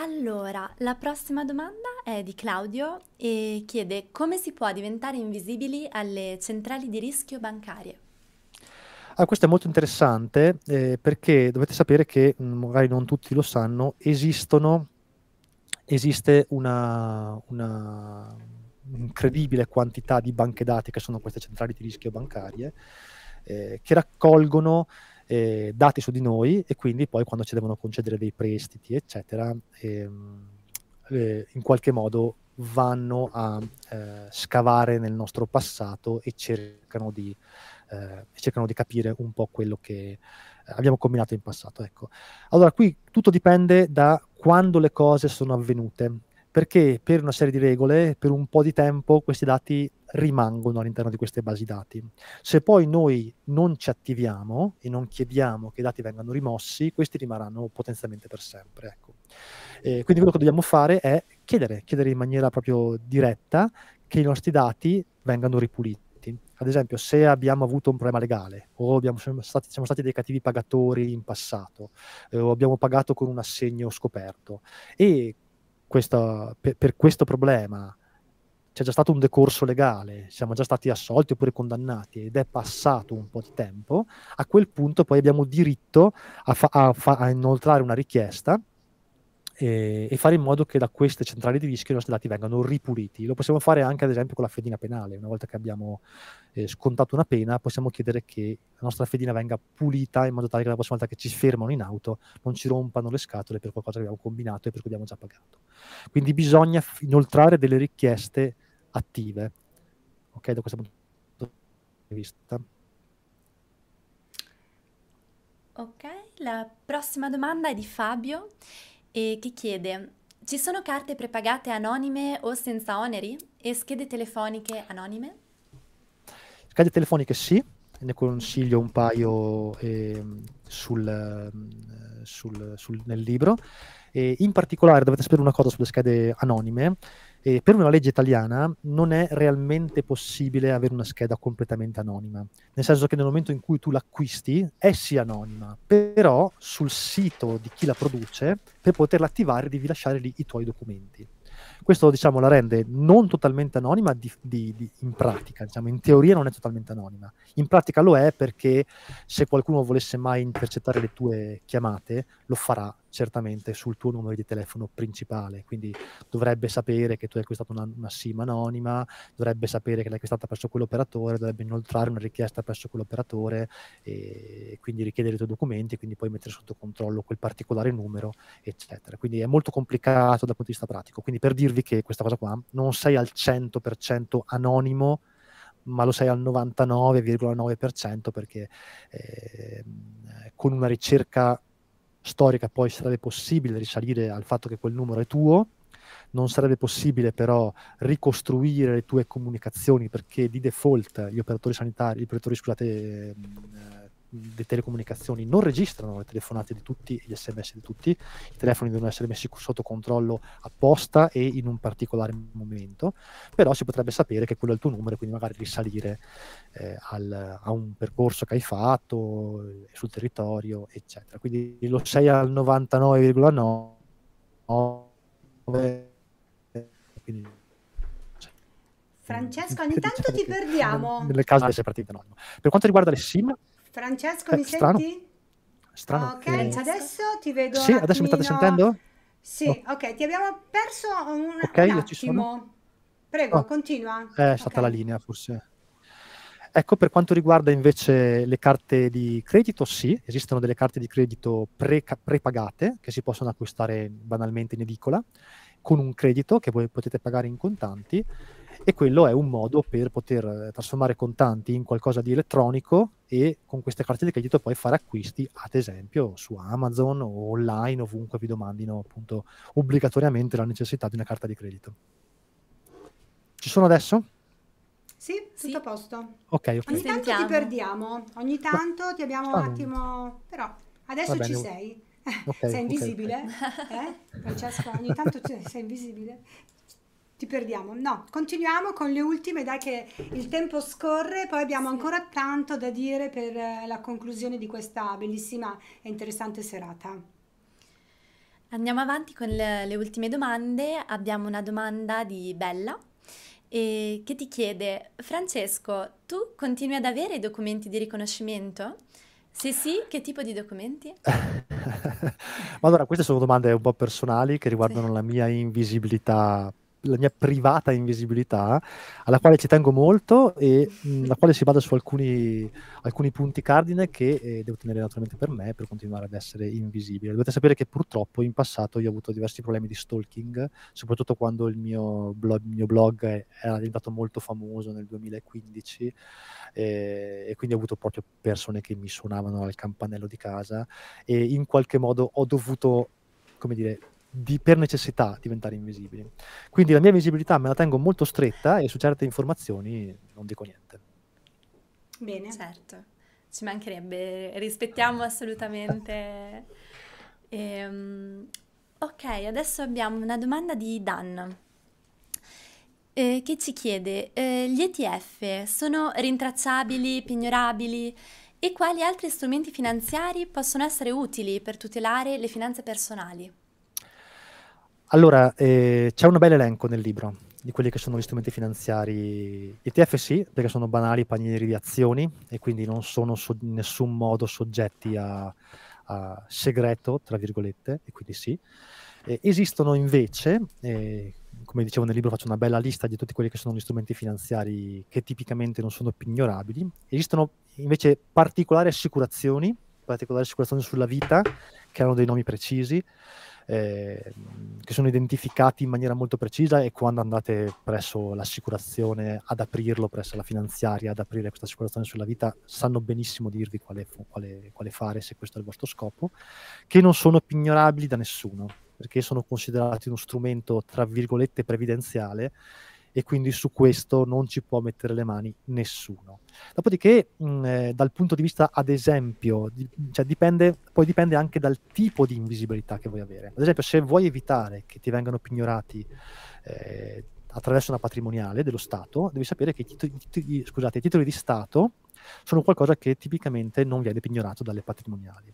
Allora, la prossima domanda è di Claudio e chiede come si può diventare invisibili alle centrali di rischio bancarie? Ah, questo è molto interessante eh, perché dovete sapere che, mm, magari non tutti lo sanno, esistono, esiste una, una incredibile quantità di banche dati che sono queste centrali di rischio bancarie eh, che raccolgono eh, dati su di noi e quindi poi quando ci devono concedere dei prestiti, eccetera, ehm, eh, in qualche modo vanno a eh, scavare nel nostro passato e cercano di, eh, cercano di capire un po' quello che abbiamo combinato in passato. Ecco. Allora, qui tutto dipende da quando le cose sono avvenute, perché per una serie di regole, per un po' di tempo, questi dati rimangono all'interno di queste basi dati. Se poi noi non ci attiviamo e non chiediamo che i dati vengano rimossi, questi rimarranno potenzialmente per sempre. Ecco. Eh, quindi quello che dobbiamo fare è chiedere, chiedere in maniera proprio diretta che i nostri dati vengano ripuliti. Ad esempio, se abbiamo avuto un problema legale o siamo stati, siamo, stati, dei cattivi pagatori in passato eh, o abbiamo pagato con un assegno scoperto e questa, per, per questo problema c'è già stato un decorso legale, siamo già stati assolti oppure condannati ed è passato un po' di tempo, a quel punto poi abbiamo diritto a, fa- a, fa- a inoltrare una richiesta e, fare in modo che da queste centrali di rischio i nostri dati vengano ripuliti. Lo possiamo fare anche ad esempio con la fedina penale. Una volta che abbiamo eh, scontato una pena possiamo chiedere che la nostra fedina venga pulita in modo tale che la prossima volta che ci fermano in auto non ci rompano le scatole per qualcosa che abbiamo combinato e per cui abbiamo già pagato. Quindi bisogna inoltrare delle richieste attive. Ok, da questo punto di vista. Ok, la prossima domanda è di Fabio e eh, che chiede: ci sono carte prepagate anonime o senza oneri e schede telefoniche anonime? Schede telefoniche sì, ne consiglio un paio eh, sul, ehm, sul, sul, nel libro. E in particolare dovete sapere una cosa sulle schede anonime, e per una legge italiana non è realmente possibile avere una scheda completamente anonima, nel senso che nel momento in cui tu l'acquisti è sì anonima, però sul sito di chi la produce, per poterla attivare devi lasciare lì i tuoi documenti. Questo diciamo, la rende non totalmente anonima di, di, di, in pratica, diciamo, in teoria non è totalmente anonima, in pratica lo è perché se qualcuno volesse mai intercettare le tue chiamate lo farà certamente sul tuo numero di telefono principale, quindi dovrebbe sapere che tu hai acquistato una, una SIM anonima, dovrebbe sapere che l'hai acquistata presso quell'operatore, dovrebbe inoltrare una richiesta presso quell'operatore e quindi richiedere i tuoi documenti, quindi poi mettere sotto controllo quel particolare numero, eccetera. Quindi è molto complicato dal punto di vista pratico, quindi per dirvi che questa cosa qua non sei al 100% anonimo, ma lo sei al 99,9% perché eh, con una ricerca storica poi sarebbe possibile risalire al fatto che quel numero è tuo, non sarebbe possibile però ricostruire le tue comunicazioni perché di default gli operatori sanitari, gli operatori scusate, ehm, le telecomunicazioni non registrano le telefonate di tutti gli sms di tutti, i telefoni devono essere messi sotto controllo apposta e in un particolare momento, però si potrebbe sapere che quello è il tuo numero quindi magari risalire eh, al, a un percorso che hai fatto eh, sul territorio, eccetera. Quindi lo sei al 99,9. Quindi Francesco, ogni tanto ti diciamo perdiamo. Nelle case delle partite no. Per quanto riguarda le SIM, Francesco, eh, mi strano. senti? Strano. Ok, eh. adesso ti vedo. Sì, adesso mi state sentendo? Sì, oh. ok, ti abbiamo perso un, okay, un attimo. Prego, oh. continua. Eh, è stata okay. la linea, forse. Ecco, per quanto riguarda invece le carte di credito, sì, esistono delle carte di credito pre- prepagate che si possono acquistare banalmente in edicola con un credito che voi potete pagare in contanti e quello è un modo per poter eh, trasformare contanti in qualcosa di elettronico e con queste carte di credito poi fare acquisti, ad esempio su Amazon o online, ovunque vi domandino appunto obbligatoriamente la necessità di una carta di credito. Ci sono adesso? Sì, tutto sì. a posto. Ok, ok. Ogni tanto ti perdiamo, ogni tanto ti abbiamo ah, un attimo, però adesso bene, eh? ci sei. Okay, sei invisibile, okay, okay. Eh? Francesca, ogni tanto sei invisibile ti perdiamo. No, continuiamo con le ultime, dai che il tempo scorre, poi abbiamo sì. ancora tanto da dire per eh, la conclusione di questa bellissima e interessante serata. Andiamo avanti con le, le ultime domande. Abbiamo una domanda di Bella e che ti chiede, Francesco, tu continui ad avere i documenti di riconoscimento? Se sì, che tipo di documenti? Ma allora, queste sono domande un po' personali che riguardano sì. la mia invisibilità la mia privata invisibilità, alla quale ci tengo molto e la quale si basa su alcuni, alcuni punti cardine che eh, devo tenere naturalmente per me per continuare ad essere invisibile. Dovete sapere che purtroppo in passato io ho avuto diversi problemi di stalking, soprattutto quando il mio blog, mio blog era diventato molto famoso nel 2015 eh, e quindi ho avuto proprio persone che mi suonavano al campanello di casa e in qualche modo ho dovuto, come dire, di, per necessità diventare invisibili. Quindi la mia visibilità me la tengo molto stretta e su certe informazioni non dico niente. Bene, certo, ci mancherebbe, rispettiamo assolutamente. ehm, ok, adesso abbiamo una domanda di Dan eh, che ci chiede, eh, gli ETF sono rintracciabili, pignorabili? E quali altri strumenti finanziari possono essere utili per tutelare le finanze personali? Allora, eh, c'è un bel elenco nel libro di quelli che sono gli strumenti finanziari ETF sì, perché sono banali panieri di azioni e quindi non sono so- in nessun modo soggetti a, a, segreto, tra virgolette, e quindi sì. Eh, esistono invece, eh, come dicevo nel libro faccio una bella lista di tutti quelli che sono gli strumenti finanziari che tipicamente non sono più ignorabili, esistono invece particolari assicurazioni, particolari assicurazioni sulla vita, che hanno dei nomi precisi, Ehm, che sono identificati in maniera molto precisa e quando andate presso l'assicurazione ad aprirlo, presso la finanziaria ad aprire questa assicurazione sulla vita, sanno benissimo dirvi quale, quale, quale fare se questo è il vostro scopo, che non sono pignorabili da nessuno perché sono considerati uno strumento, tra virgolette, previdenziale, e quindi su questo non ci può mettere le mani nessuno. Dopodiché mh, mm, eh, dal punto di vista ad esempio, di, cioè dipende, poi dipende anche dal tipo di invisibilità che vuoi avere. Ad esempio se vuoi evitare che ti vengano pignorati eh, attraverso una patrimoniale dello Stato, devi sapere che i titoli, i titoli, scusate, i titoli di Stato sono qualcosa che tipicamente non viene pignorato dalle patrimoniali.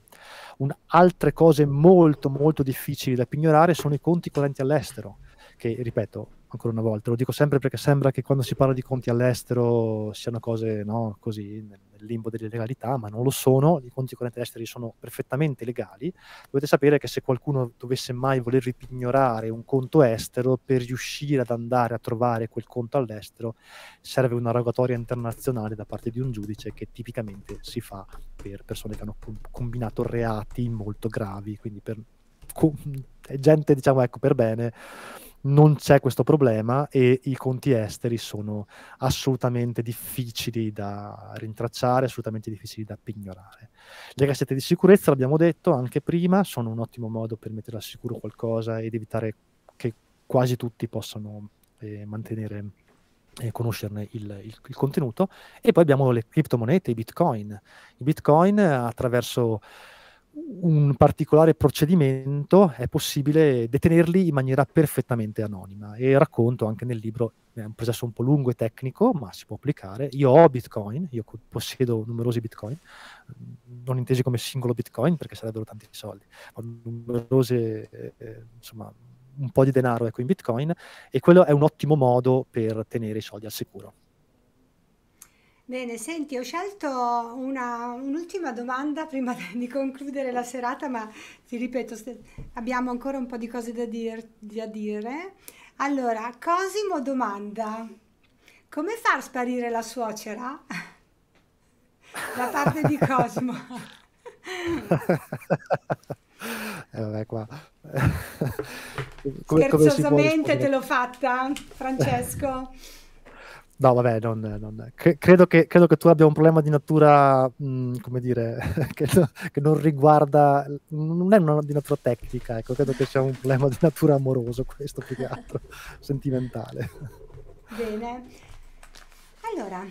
Un, altre cose molto molto difficili da pignorare sono i conti correnti all'estero, che ripeto ancora una volta, lo dico sempre perché sembra che quando si parla di conti all'estero siano cose no, così nel limbo dell'illegalità, ma non lo sono, i conti correnti esteri sono perfettamente legali. Dovete sapere che se qualcuno dovesse mai voler ripignorare un conto estero per riuscire ad andare a trovare quel conto all'estero serve una rogatoria internazionale da parte di un giudice che tipicamente si fa per persone che hanno combinato reati molto gravi, quindi per gente diciamo ecco per bene non c'è questo problema e i conti esteri sono assolutamente difficili da rintracciare, assolutamente difficili da pignorare. Le cassette di sicurezza, l'abbiamo detto anche prima, sono un ottimo modo per mettere al sicuro qualcosa ed evitare che quasi tutti possano eh, mantenere e eh, conoscerne il, il, il, contenuto. E poi abbiamo le criptomonete, i bitcoin. I bitcoin attraverso un particolare procedimento è possibile detenerli in maniera perfettamente anonima e racconto anche nel libro è un processo un po' lungo e tecnico ma si può applicare io ho bitcoin io possiedo numerosi bitcoin mm, non intesi come singolo bitcoin perché sarebbero tanti soldi ho numerose eh, insomma un po' di denaro ecco in bitcoin e quello è un ottimo modo per tenere i soldi al sicuro Bene, senti, ho scelto una, un'ultima domanda prima di concludere la serata, ma ti ripeto, abbiamo ancora un po' di cose da, dir, da dire. Allora, Cosimo domanda, come far sparire la suocera? Da parte di Cosimo. eh, vabbè, qua. come, Scherzosamente come te l'ho fatta, Francesco. No, vabbè, non, non, credo, che, credo, che, tu abbia un problema di natura, mh, mm, come dire, che, che, non riguarda, non è una, di natura tecnica, ecco, credo che sia un problema di natura amoroso questo più che altro, sentimentale. Bene, allora,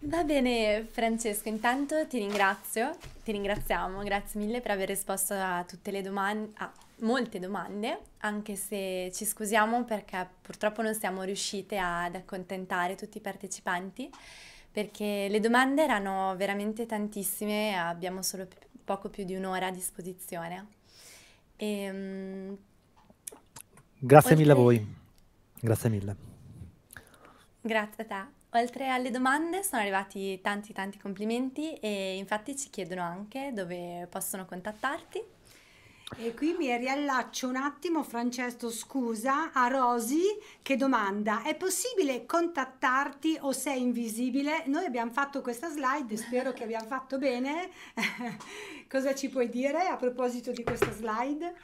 va bene Francesco, intanto ti ringrazio, ti ringraziamo, grazie mille per aver risposto a tutte le domande. Ah molte domande, anche se ci scusiamo perché purtroppo non siamo riuscite ad accontentare tutti i partecipanti, perché le domande erano veramente tantissime e abbiamo solo poco più di un'ora a disposizione. E, um, Grazie oltre... mille a voi. Grazie mille. Grazie a te. Oltre alle domande sono arrivati tanti tanti complimenti e infatti ci chiedono anche dove possono contattarti. E qui mi riallaccio un attimo, Francesco, scusa, a Rosy che domanda, è possibile contattarti o sei invisibile? Noi abbiamo fatto questa slide, spero che abbiamo fatto bene. Cosa ci puoi dire a proposito di questa slide?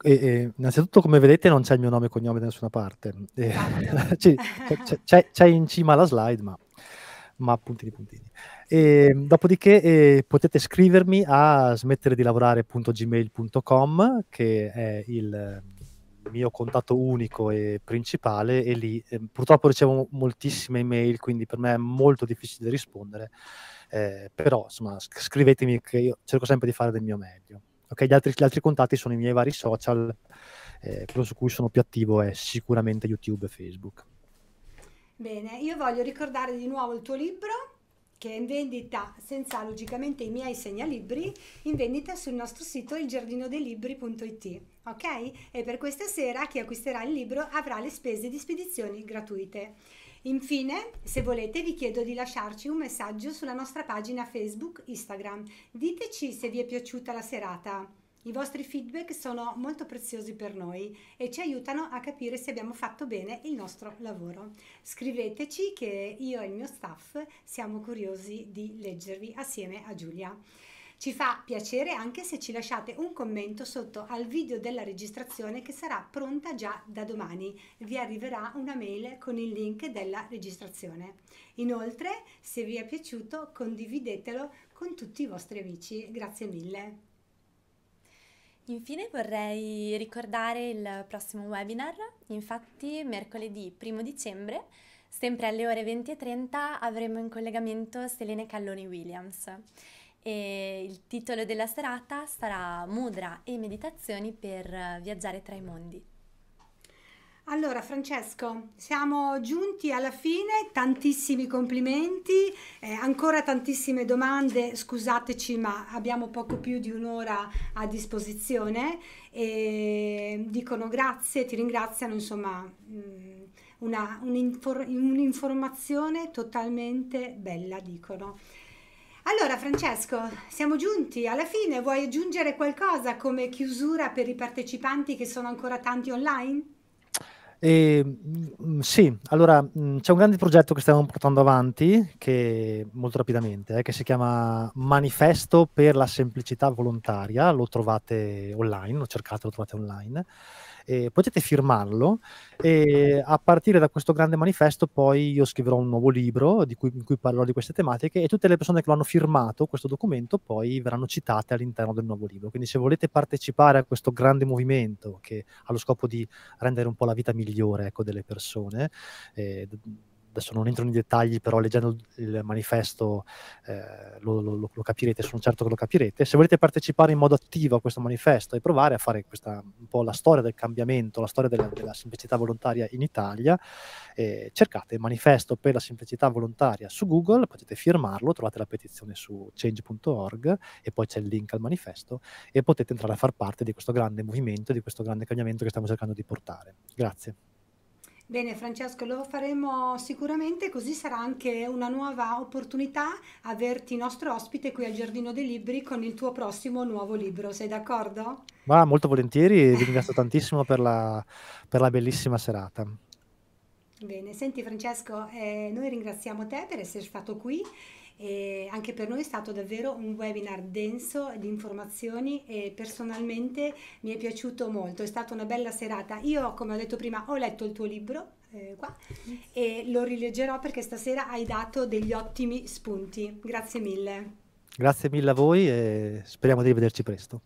E, e, innanzitutto, come vedete, non c'è il mio nome e cognome da nessuna parte. Esatto. c'è, in cima la slide, ma ma puntini puntini. E, dopodiché eh, potete scrivermi a smettere di lavorare.gmail.com che è il eh, mio contatto unico e principale e lì eh, purtroppo ricevo moltissime email quindi per me è molto difficile rispondere eh, però insomma scrivetemi che io cerco sempre di fare del mio meglio okay? gli, altri, gli altri contatti sono i miei vari social eh, quello su cui sono più attivo è sicuramente YouTube e Facebook Bene, io voglio ricordare di nuovo il tuo libro che è in vendita senza logicamente i miei segnalibri, in vendita sul nostro sito ilgiardinodelibri.it. Ok? E per questa sera chi acquisterà il libro avrà le spese di spedizioni gratuite. Infine, se volete, vi chiedo di lasciarci un messaggio sulla nostra pagina Facebook, Instagram. Diteci se vi è piaciuta la serata. I vostri feedback sono molto preziosi per noi e ci aiutano a capire se abbiamo fatto bene il nostro lavoro. Scriveteci che io e il mio staff siamo curiosi di leggervi assieme a Giulia. Ci fa piacere anche se ci lasciate un commento sotto al video della registrazione che sarà pronta già da domani. Vi arriverà una mail con il link della registrazione. Inoltre, se vi è piaciuto, condividetelo con tutti i vostri amici. Grazie mille. Infine vorrei ricordare il prossimo webinar, infatti mercoledì 1 dicembre, sempre alle ore 20.30, avremo in collegamento Selene Calloni-Williams e il titolo della serata sarà Mudra e meditazioni per viaggiare tra i mondi. Allora Francesco, siamo giunti alla fine, tantissimi complimenti, eh, ancora tantissime domande, scusateci ma abbiamo poco più di un'ora a disposizione e dicono grazie, ti ringraziano, insomma mm, un'informazione totalmente bella dicono. Allora Francesco, siamo giunti alla fine, vuoi aggiungere qualcosa come chiusura per i partecipanti che sono ancora tanti online? E, mm, sì, allora mm, c'è un grande progetto che stiamo portando avanti, che, molto rapidamente, eh, che si chiama Manifesto per la semplicità volontaria, lo trovate online, lo cercate, lo trovate online eh, potete firmarlo e a partire da questo grande manifesto poi io scriverò un nuovo libro cui, in cui parlerò di queste tematiche e tutte le persone che lo hanno firmato questo documento poi verranno citate all'interno del nuovo libro. Quindi se volete partecipare a questo grande movimento che ha lo scopo di rendere un po' la vita migliore ecco, delle persone, eh, adesso non entro nei dettagli, però leggendo il manifesto eh, lo, lo, lo, capirete, sono certo che lo capirete. Se volete partecipare in modo attivo a questo manifesto e provare a fare questa, un po' la storia del cambiamento, la storia della, della semplicità volontaria in Italia, eh, cercate il manifesto per la semplicità volontaria su Google, potete firmarlo, trovate la petizione su change.org e poi c'è il link al manifesto e potete entrare a far parte di questo grande movimento, di questo grande cambiamento che stiamo cercando di portare. Grazie. Bene Francesco, lo faremo sicuramente, così sarà anche una nuova opportunità averti nostro ospite qui al Giardino dei Libri con il tuo prossimo nuovo libro, sei d'accordo? Ma molto volentieri, vi ringrazio tantissimo per la, per la, bellissima serata. Bene, senti Francesco, eh, noi ringraziamo te per essere stato qui e anche per noi è stato davvero un webinar denso di informazioni e personalmente mi è piaciuto molto, è stata una bella serata. Io, come ho detto prima, ho letto il tuo libro eh, qua e lo rileggerò perché stasera hai dato degli ottimi spunti. Grazie mille. Grazie mille a voi e speriamo di rivederci presto.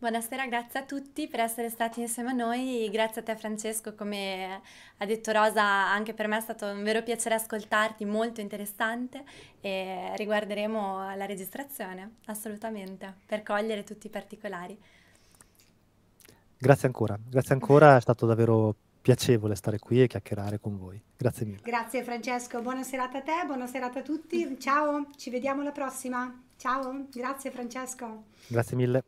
Buonasera, grazie a tutti per essere stati insieme a noi, grazie a te Francesco, come ha detto Rosa, anche per me è stato un vero piacere ascoltarti, molto interessante e riguarderemo la registrazione, assolutamente, per cogliere tutti i particolari. Grazie ancora, grazie ancora, è stato davvero piacevole stare qui e chiacchierare con voi. Grazie mille. Grazie Francesco, buona serata a te, buona serata a tutti. Ciao, ci vediamo alla prossima. Ciao, grazie Francesco. Grazie mille.